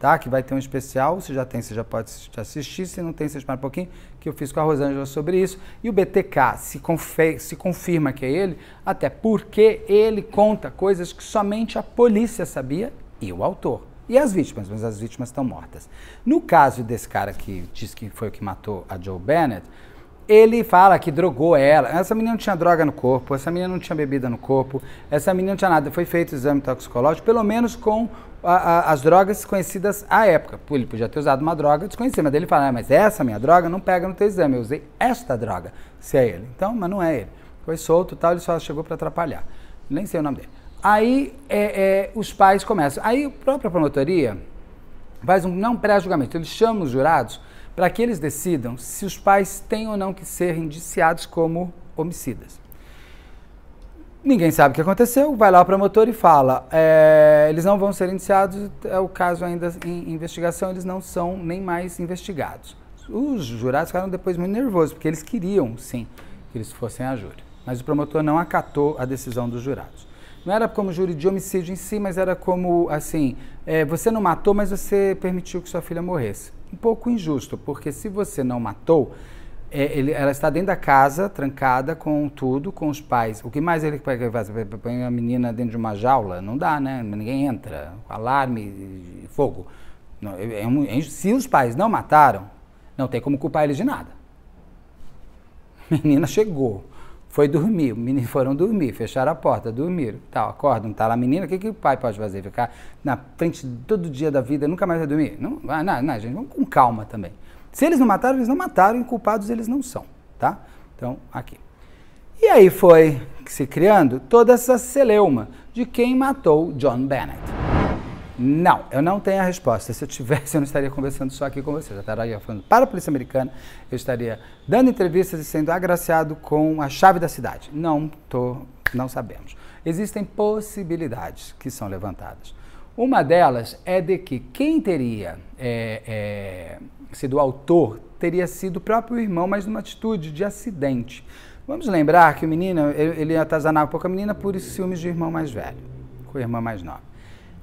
tá? Que vai ter um especial, se já tem, você já pode assistir, se não tem, você espera um pouquinho, que eu fiz com a Rosângela sobre isso. E o BTK se, se confirma que é ele, até porque ele conta coisas que somente a polícia sabia e o autor. E as vítimas, mas as vítimas estão mortas. No caso desse cara que diz que foi o que matou a Joe Bennett, ele fala que drogou ela. Essa menina não tinha droga no corpo, essa menina não tinha bebida no corpo, essa menina não tinha nada. Foi feito exame toxicológico, pelo menos com a, a, as drogas conhecidas à época. Ele podia ter usado uma droga desconhecida, mas ele fala, ah, mas essa minha droga não pega no teu exame, eu usei esta droga, se é ele. Então, mas não é ele. Foi solto e tal, ele só chegou para atrapalhar. Nem sei o nome dele. Aí é, é, os pais começam. Aí a própria promotoria faz um não pré-julgamento. Eles chamam os jurados para que eles decidam se os pais têm ou não que ser indiciados como homicidas. Ninguém sabe o que aconteceu, vai lá o promotor e fala: é, eles não vão ser indiciados, é o caso ainda em investigação, eles não são nem mais investigados. Os jurados ficaram depois muito nervosos, porque eles queriam, sim, que eles fossem a júri. Mas o promotor não acatou a decisão dos jurados. Não era como júri de homicídio em si, mas era como, assim, é, você não matou, mas você permitiu que sua filha morresse. Um pouco injusto, porque se você não matou, é, ele, ela está dentro da casa, trancada com tudo, com os pais. O que mais ele faz? Põe a menina dentro de uma jaula? Não dá, né? Ninguém entra. Alarme, fogo. Não, é é, é se os pais não mataram, não tem como culpar eles de nada. A [laughs] menina chegou, foi dormir, menino, foram dormir, fecharam a porta, dormiram, tal, acordam, não tá lá menina, o que, que o pai pode fazer? Ficar na frente todo dia da vida, nunca mais vai dormir? Não, não, não gente, vamos com calma também. Se eles não mataram, eles não mataram, e culpados eles não são, tá? Então, aqui. E aí foi se criando toda essa celeuma de quem matou John Bennett. Não, eu não tenho a resposta. Se eu tivesse, [laughs] eu não estaria conversando só aqui com você. Eu estaria falando para a polícia americana, eu estaria dando entrevistas e sendo agraciado com a chave da cidade. Não tô, não sabemos. Existem possibilidades que são levantadas. Uma delas é de que quem teria é, é, se do autor, teria sido o próprio irmão, mas numa atitude de acidente. Vamos lembrar que o menino, ele é atazanava um a menina por ciúmes de irmão mais velho, com a irmã mais nova.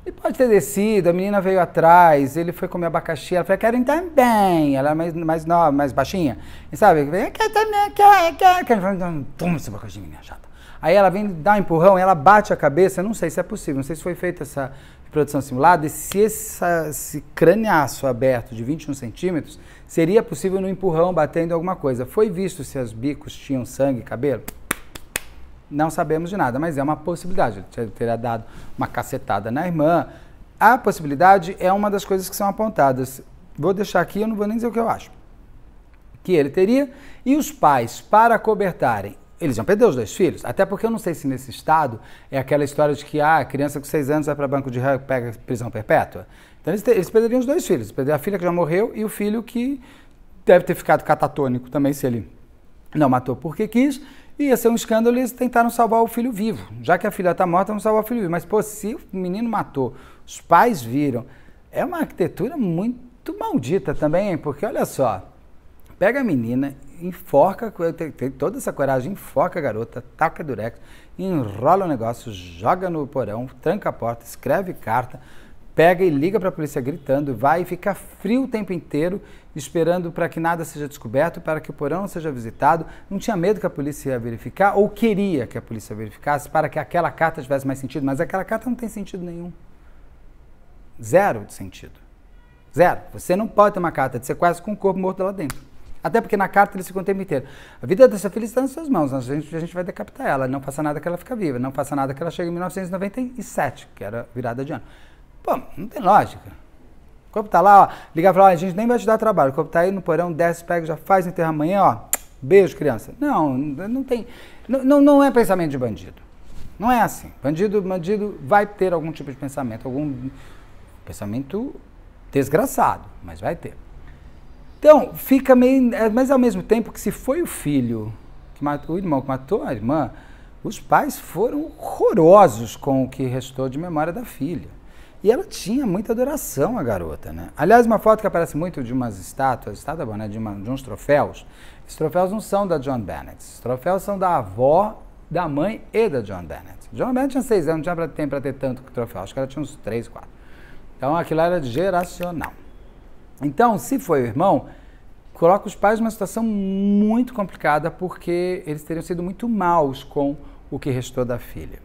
Ele pode ter descido, a menina veio atrás, ele foi comer abacaxi, ela falou, quero também. Ela é mais, mais nova, mais baixinha. E sabe, vem quer também, quer, quer. Ele falou, toma esse abacaxi, menina chata. Aí ela vem dar um empurrão, ela bate a cabeça, não sei se é possível, não sei se foi feita essa produção simulada, e se essa, esse crâniaço aberto de 21 centímetros seria possível no empurrão batendo alguma coisa. Foi visto se os bicos tinham sangue e cabelo? Não sabemos de nada, mas é uma possibilidade. Ele teria dado uma cacetada na irmã. A possibilidade é uma das coisas que são apontadas. Vou deixar aqui, eu não vou nem dizer o que eu acho. Que ele teria. E os pais, para cobertarem eles iam perder os dois filhos. Até porque eu não sei se nesse estado é aquela história de que ah, a criança com seis anos vai para banco de réu pega prisão perpétua. Então eles, eles perderiam os dois filhos. perder a filha que já morreu e o filho que deve ter ficado catatônico também se ele não matou porque quis. E ia ser um escândalo eles tentaram salvar o filho vivo. Já que a filha está morta, vamos salvar o filho vivo. Mas, pô, se o menino matou, os pais viram. É uma arquitetura muito maldita também, porque olha só. Pega a menina enforca, tem, tem, toda essa coragem, enfoca a garota, taca durex, enrola o negócio, joga no porão, tranca a porta, escreve carta, pega e liga para a polícia gritando, vai e fica frio o tempo inteiro, esperando para que nada seja descoberto, para que o porão não seja visitado. Não tinha medo que a polícia ia verificar ou queria que a polícia verificasse para que aquela carta tivesse mais sentido, mas aquela carta não tem sentido nenhum. Zero de sentido. Zero. Você não pode ter uma carta de sequestro com o corpo morto lá dentro. Até porque na carta ele se o inteiro. A vida dessa filha está nas suas mãos, a gente, a gente vai decapitar ela, não passa nada que ela fica viva, não passa nada que ela chegue em 1997, que era virada de ano. Pô, não tem lógica. O corpo tá lá, ó, ligar e falar, a gente nem vai te dar trabalho, o corpo tá aí no porão, desce, pega, já faz enterra amanhã, ó, beijo criança. Não, não tem, não, não, não é pensamento de bandido. Não é assim. Bandido, bandido vai ter algum tipo de pensamento, algum pensamento desgraçado, mas vai ter. Então, fica meio. É, mas ao mesmo tempo que se foi o filho, que matou, o irmão que matou a irmã, os pais foram horrorosos com o que restou de memória da filha. E ela tinha muita adoração, a garota, né? Aliás, uma foto que aparece muito de umas estátuas, estátua boa, né? de, uma, de uns troféus. Os troféus não são da John Bennett. Os troféus são da avó, da mãe e da John Bennett. John Bennett tinha seis anos, não tinha tempo para ter tanto troféu. Acho que ela tinha uns três, quatro. Então aquilo era geracional. Então, se foi o irmão, coloca os pais numa situação muito complicada porque eles teriam sido muito maus com o que restou da filha.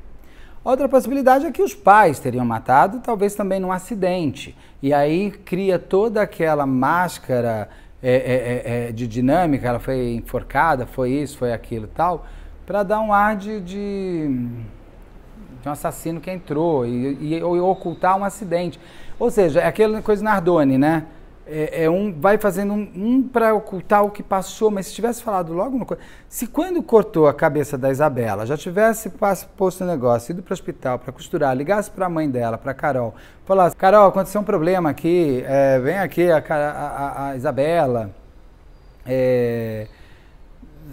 Outra possibilidade é que os pais teriam matado, talvez também num acidente. E aí cria toda aquela máscara é, é, é, é de dinâmica, ela foi enforcada, foi isso, foi aquilo tal, para dar um ar de, de, de, um assassino que entrou e, e, e ocultar um acidente. Ou seja, é aquela coisa Nardone, né? é, é, um vai fazendo um, um para ocultar o que passou, mas se tivesse falado logo no se quando cortou a cabeça da Isabela, já tivesse posto o negócio, ido para o hospital para costurar, ligasse para a mãe dela, para Carol, falasse: Carol, aconteceu um problema aqui, é, vem aqui a, a, a, a Isabela. É,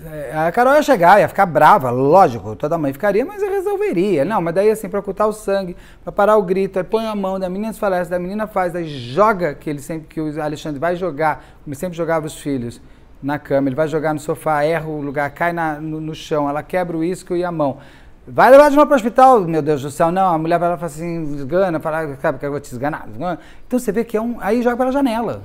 é, a Carol ia chegar, ia ficar brava, lógico, toda mãe ficaria, mas resolveria. Não, mas daí assim, para ocultar o sangue, para parar o grito, aí põe a mão, da menina falece, da menina faz, aí joga, que ele sempre, que o Alexandre vai jogar, como sempre jogava os filhos, na cama, ele vai jogar no sofá, erra o lugar, cai na, no, no, chão, ela quebra o isco e a mão. Vai levar de novo para hospital, meu Deus do céu, não, a mulher vai lá e fala assim, esgana, fala, sabe que eu vou te esganar. Então você vê que é um, aí joga pela janela.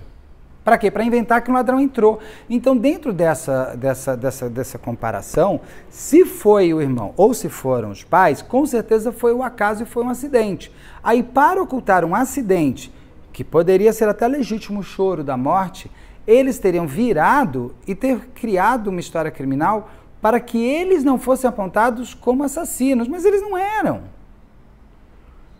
Para quê? Para inventar que um ladrão entrou. Então, dentro dessa, dessa, dessa, dessa comparação, se foi o irmão ou se foram os pais, com certeza foi o um acaso e foi um acidente. Aí, para ocultar um acidente, que poderia ser até legítimo choro da morte, eles teriam virado e ter criado uma história criminal para que eles não fossem apontados como assassinos, mas eles não eram.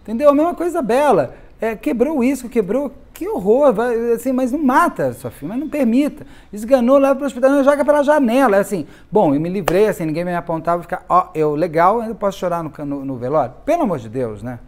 Entendeu? A mesma coisa Bela. É, quebrou isso quebrou, que horror, vai, assim, mas não mata sua filha, mas não permita. Esganou, leva para o hospital, não, joga pela janela, é assim. Bom, eu me livrei, assim, ninguém me apontava, ficar, ó, eu, legal, eu posso chorar no, no, no velório? Pelo amor de Deus, né?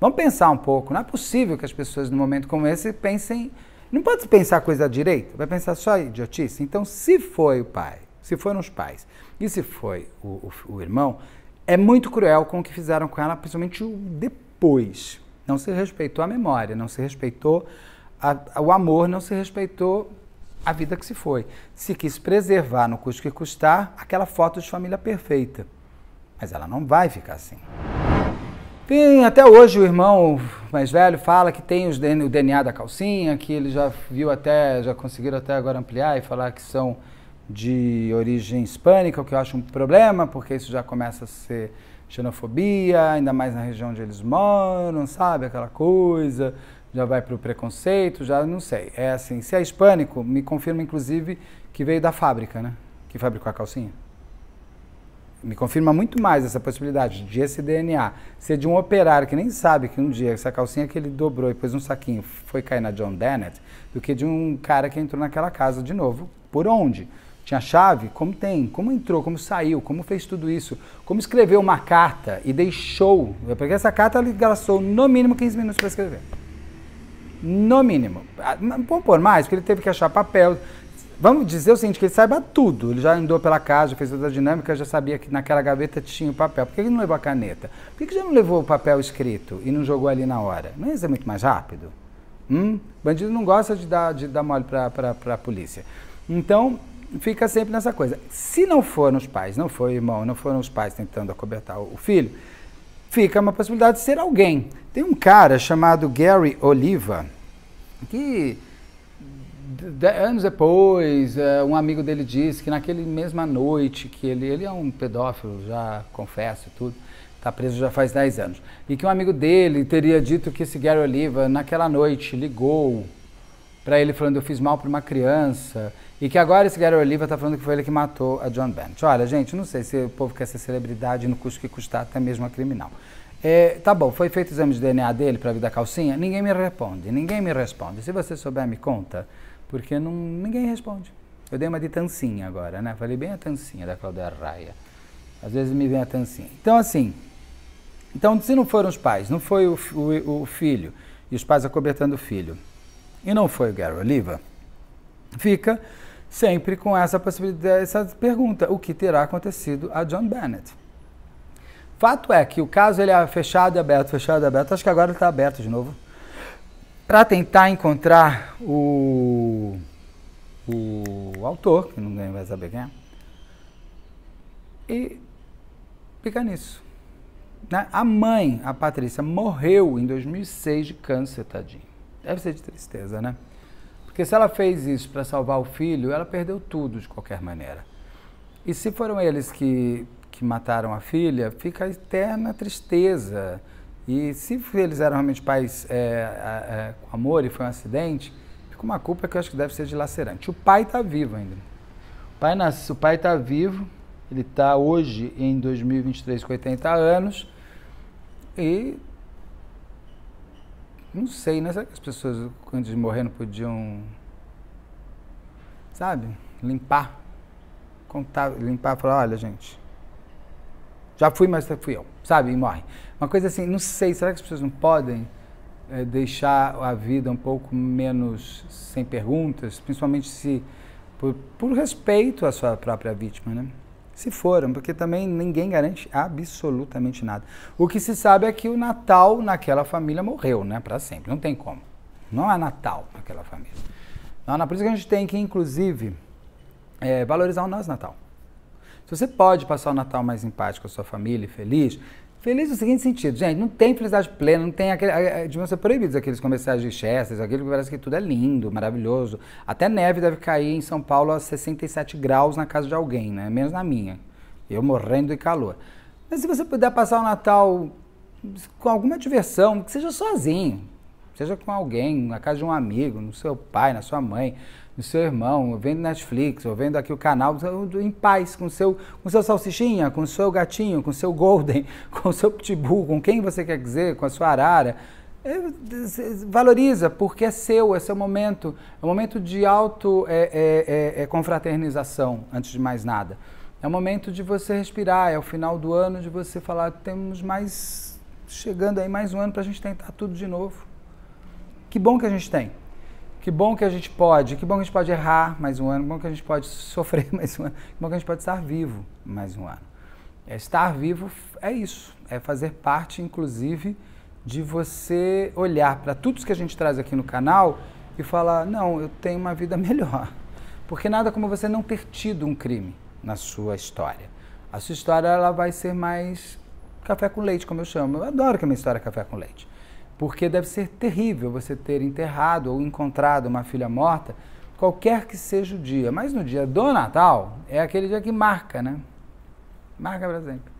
Vamos pensar um pouco, não é possível que as pessoas num momento como esse pensem, não pode pensar coisa direita, vai pensar só idiotice. Então, se foi o pai, se foram os pais e se foi o, o, o irmão, é muito cruel com o que fizeram com ela, principalmente depois. Não se respeitou a memória, não se respeitou a, o amor, não se respeitou a vida que se foi. Se quis preservar, no custo que custar, aquela foto de família perfeita. Mas ela não vai ficar assim. Enfim, até hoje o irmão mais velho fala que tem os, o DNA da calcinha, que ele já viu até, já conseguiram até agora ampliar e falar que são de origem hispânica, o que eu acho um problema, porque isso já começa a ser xenofobia, ainda mais na região onde eles moram, sabe? Aquela coisa, já vai para o preconceito, já não sei. É assim, se é hispânico, me confirma inclusive que veio da fábrica, né? Que fabricou a calcinha. Me confirma muito mais essa possibilidade de esse DNA ser de um operário que nem sabe que um dia essa calcinha que ele dobrou e pôs um saquinho foi cair na John Dennett, do que de um cara que entrou naquela casa de novo. Por onde? Tinha chave? Como tem? Como entrou? Como saiu? Como fez tudo isso? Como escreveu uma carta e deixou? peguei essa carta ele gastou no mínimo 15 minutos para escrever. No mínimo. Ah, vamos pôr mais, porque ele teve que achar papel. Vamos dizer o seguinte, que ele saiba tudo. Ele já andou pela casa, fez toda a dinâmica, já sabia que naquela gaveta tinha o papel. Por que ele não levou a caneta? Por que já não levou o papel escrito e não jogou ali na hora? Não ia ser muito mais rápido? Hum? Bandido não gosta de dar, de dar mole para a polícia. Então, fica sempre nessa coisa. Se não foram os pais, não foi o irmão, não foram os pais tentando acobertar o filho, fica uma possibilidade de ser alguém. Tem um cara chamado Gary Oliva, que anos depois, é, um amigo dele disse que naquele mesma noite que ele, ele é um pedófilo, já confesso tudo, está preso já faz 10 anos, e que um amigo dele teria dito que esse Gary Oliva, naquela noite, ligou para ele falando eu fiz mal para uma criança e que agora esse Gary Oliva está falando que foi ele que matou a John Bennett. Olha, gente, não sei se o povo quer ser celebridade no custo que custar até mesmo a criminal. É, tá bom, foi feito o exame de DNA dele para vir da calcinha? Ninguém me responde, ninguém me responde. Se você souber, me conta, porque não, ninguém responde. Eu dei uma de tancinha agora, né? Falei bem a tancinha da Claudia Raia. Às vezes me vem a tancinha. Então, assim, então se não foram os pais, não foi o, o, o filho, e os pais acobertando o filho, e não foi o Gary Oliva, fica sempre com essa possibilidade, essa pergunta, o que terá acontecido a John Bennett? Fato é que o caso ele é fechado e aberto, fechado e aberto, acho que agora está aberto de novo, para tentar encontrar o, o autor, que ninguém vai saber quem é, e fica nisso. Né? A mãe, a Patrícia, morreu em 2006 de câncer, tadinho. Deve ser de tristeza, né? Porque se ela fez isso para salvar o filho, ela perdeu tudo de qualquer maneira. E se foram eles que, que mataram a filha, fica a eterna tristeza. E se eles eram realmente pais é, é, com amor e foi um acidente, fica uma culpa que eu acho que deve ser dilacerante. O pai está vivo ainda. O pai nasce, o pai está vivo, ele está hoje em 2023 com 80 anos e não sei, né? Será que as pessoas, antes de morrer, não podiam. Sabe? Limpar. Contar, limpar, falar: olha, gente. Já fui, mas fui eu. Sabe? E morre. Uma coisa assim, não sei. Será que as pessoas não podem é, deixar a vida um pouco menos sem perguntas? Principalmente se. Por, por respeito à sua própria vítima, né? se foram, porque também ninguém garante absolutamente nada. O que se sabe é que o Natal naquela família morreu, né, para sempre. Não tem como. Não há Natal naquela família. Não, não, por isso que a gente tem que, inclusive, é, valorizar o nosso Natal. Se você pode passar o Natal mais empático com a sua família e feliz, Feliz no é seguinte sentido, gente, não tem felicidade plena, não tem aquele. Deviam ser proibidos aqueles comerciais de Chester, aquilo que parece que tudo é lindo, maravilhoso. Até neve deve cair em São Paulo a 67 graus na casa de alguém, né? Menos na minha. Eu morrendo de calor. Mas se você puder passar o Natal com alguma diversão, que seja sozinho, seja com alguém, na casa de um amigo, no seu pai, na sua mãe, no seu irmão, vendo Netflix, ou vendo aqui o canal, em paz, com seu, com seu salsichinha, com seu gatinho, com seu golden, [laughs] com seu pitbull, com quem você quer dizer, com a sua arara. Valoriza, porque é seu, é seu momento. É um momento de auto é, é, é, é confraternização, antes de mais nada. É o um momento de você respirar, é o final do ano de você falar, temos mais, chegando aí mais um ano para a gente tentar tudo de novo. Que bom que a gente tem. Que bom que a gente pode, que bom que a gente pode errar mais um ano, que bom que a gente pode [laughs] sofrer mais um ano, que bom que a gente pode estar vivo mais um ano. É, estar vivo é isso, é fazer parte, inclusive, de você olhar para tudo que a gente traz aqui no canal e falar: não, eu tenho uma vida [laughs] melhor. Porque nada como você não ter tido um crime na sua história. A sua história ela vai ser mais café com leite, como eu chamo. Eu adoro que a minha história é café com leite porque deve ser terrível você ter enterrado ou encontrado uma filha morta, qualquer que seja o dia. Mas no dia do Natal é aquele dia que marca, né? Marca para sempre.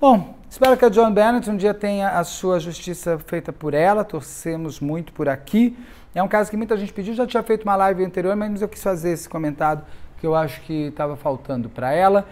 Bom, espero que a John Bennett um dia tenha a sua justiça feita por ela, torcemos muito por aqui. É um caso que muita gente pediu, já tinha feito uma live anterior, mas eu quis fazer esse comentado que eu acho que estava faltando para ela.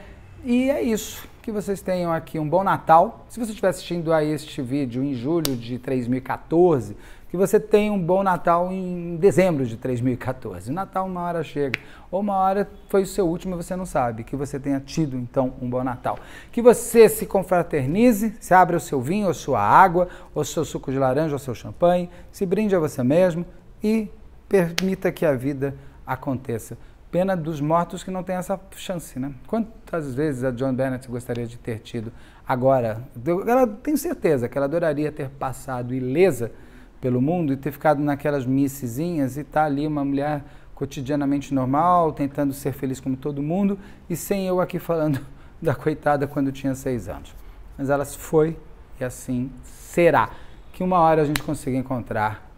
E é isso que vocês tenham aqui um bom Natal. Se você estiver assistindo a este vídeo em julho de 2014, que você tenha um bom Natal em dezembro de 2014. O Natal uma hora chega, ou uma hora foi o seu último e você não sabe. Que você tenha tido então um bom Natal. Que você se confraternize, se abra o seu vinho, ou sua água, ou seu suco de laranja, ou seu champanhe, se brinde a você mesmo e permita que a vida aconteça Pena dos mortos que não tem essa chance, né? Quantas vezes a John Bennett gostaria de ter tido agora? Ela tem certeza que ela adoraria ter passado ilesa pelo mundo e ter ficado naquelas missezinhas e estar tá ali uma mulher cotidianamente normal, tentando ser feliz como todo mundo e sem eu aqui falando [laughs] da coitada quando tinha seis anos. Mas ela foi e assim será que uma hora a gente consiga encontrar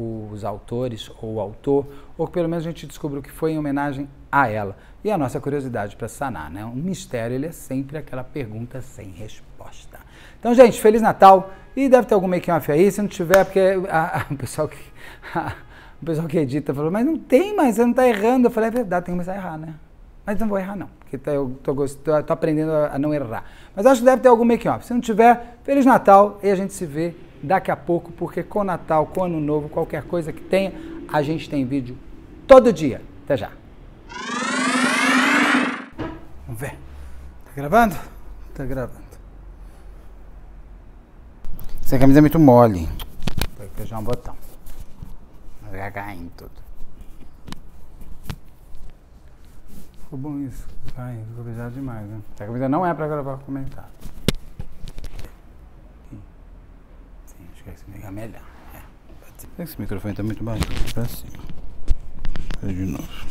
os autores ou o autor, ou que pelo menos a gente descobriu que foi em homenagem a ela. E a nossa curiosidade para sanar, né? Um mistério, ele é sempre aquela pergunta sem resposta. Então, gente, Feliz Natal! E deve ter algum make-off aí, se não tiver, é porque a, a, o pessoal que... A, o pessoal que edita falou, mas não tem, mas você não está errando. Eu falei, é verdade, tem que começar a errar, né? Mas não vou errar, não, porque tá, eu estou aprendendo a, a não errar. Mas acho que deve ter algum make-off. Se não tiver, Feliz Natal e a gente se vê daqui a pouco, porque com Natal, com Ano Novo, qualquer coisa que tenha, a gente tem vídeo todo dia. Até já. Vamos ver. Tá gravando? Tá gravando. Essa camisa é muito mole. Vou fechar um botão. Vai cagar em tudo. Ficou bom isso. Vai, ficou pesado demais, né? Essa camisa não é pra gravar comentário. Quer se melhor? Esse microfone está muito baixo. Pra cima. De novo.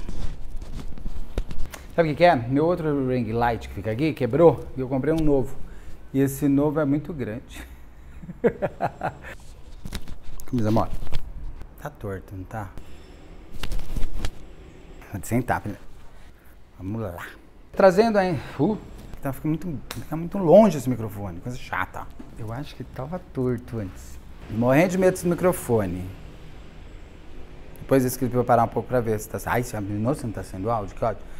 Sabe o que, que é? Meu outro ring light que fica aqui quebrou e eu comprei um novo. E esse novo é muito grande. [laughs] Camisa mole. Tá torto, não tá? Vou sentar. Vamos lá. Trazendo aí. Uh, tá ficando muito, tá fica muito longe esse microfone, coisa chata. Eu acho que tava torto antes. Morrendo de medo do microfone. Depois eu escrevi vai parar um pouco para ver se está. Ai, se não está sendo áudio? Que ódio.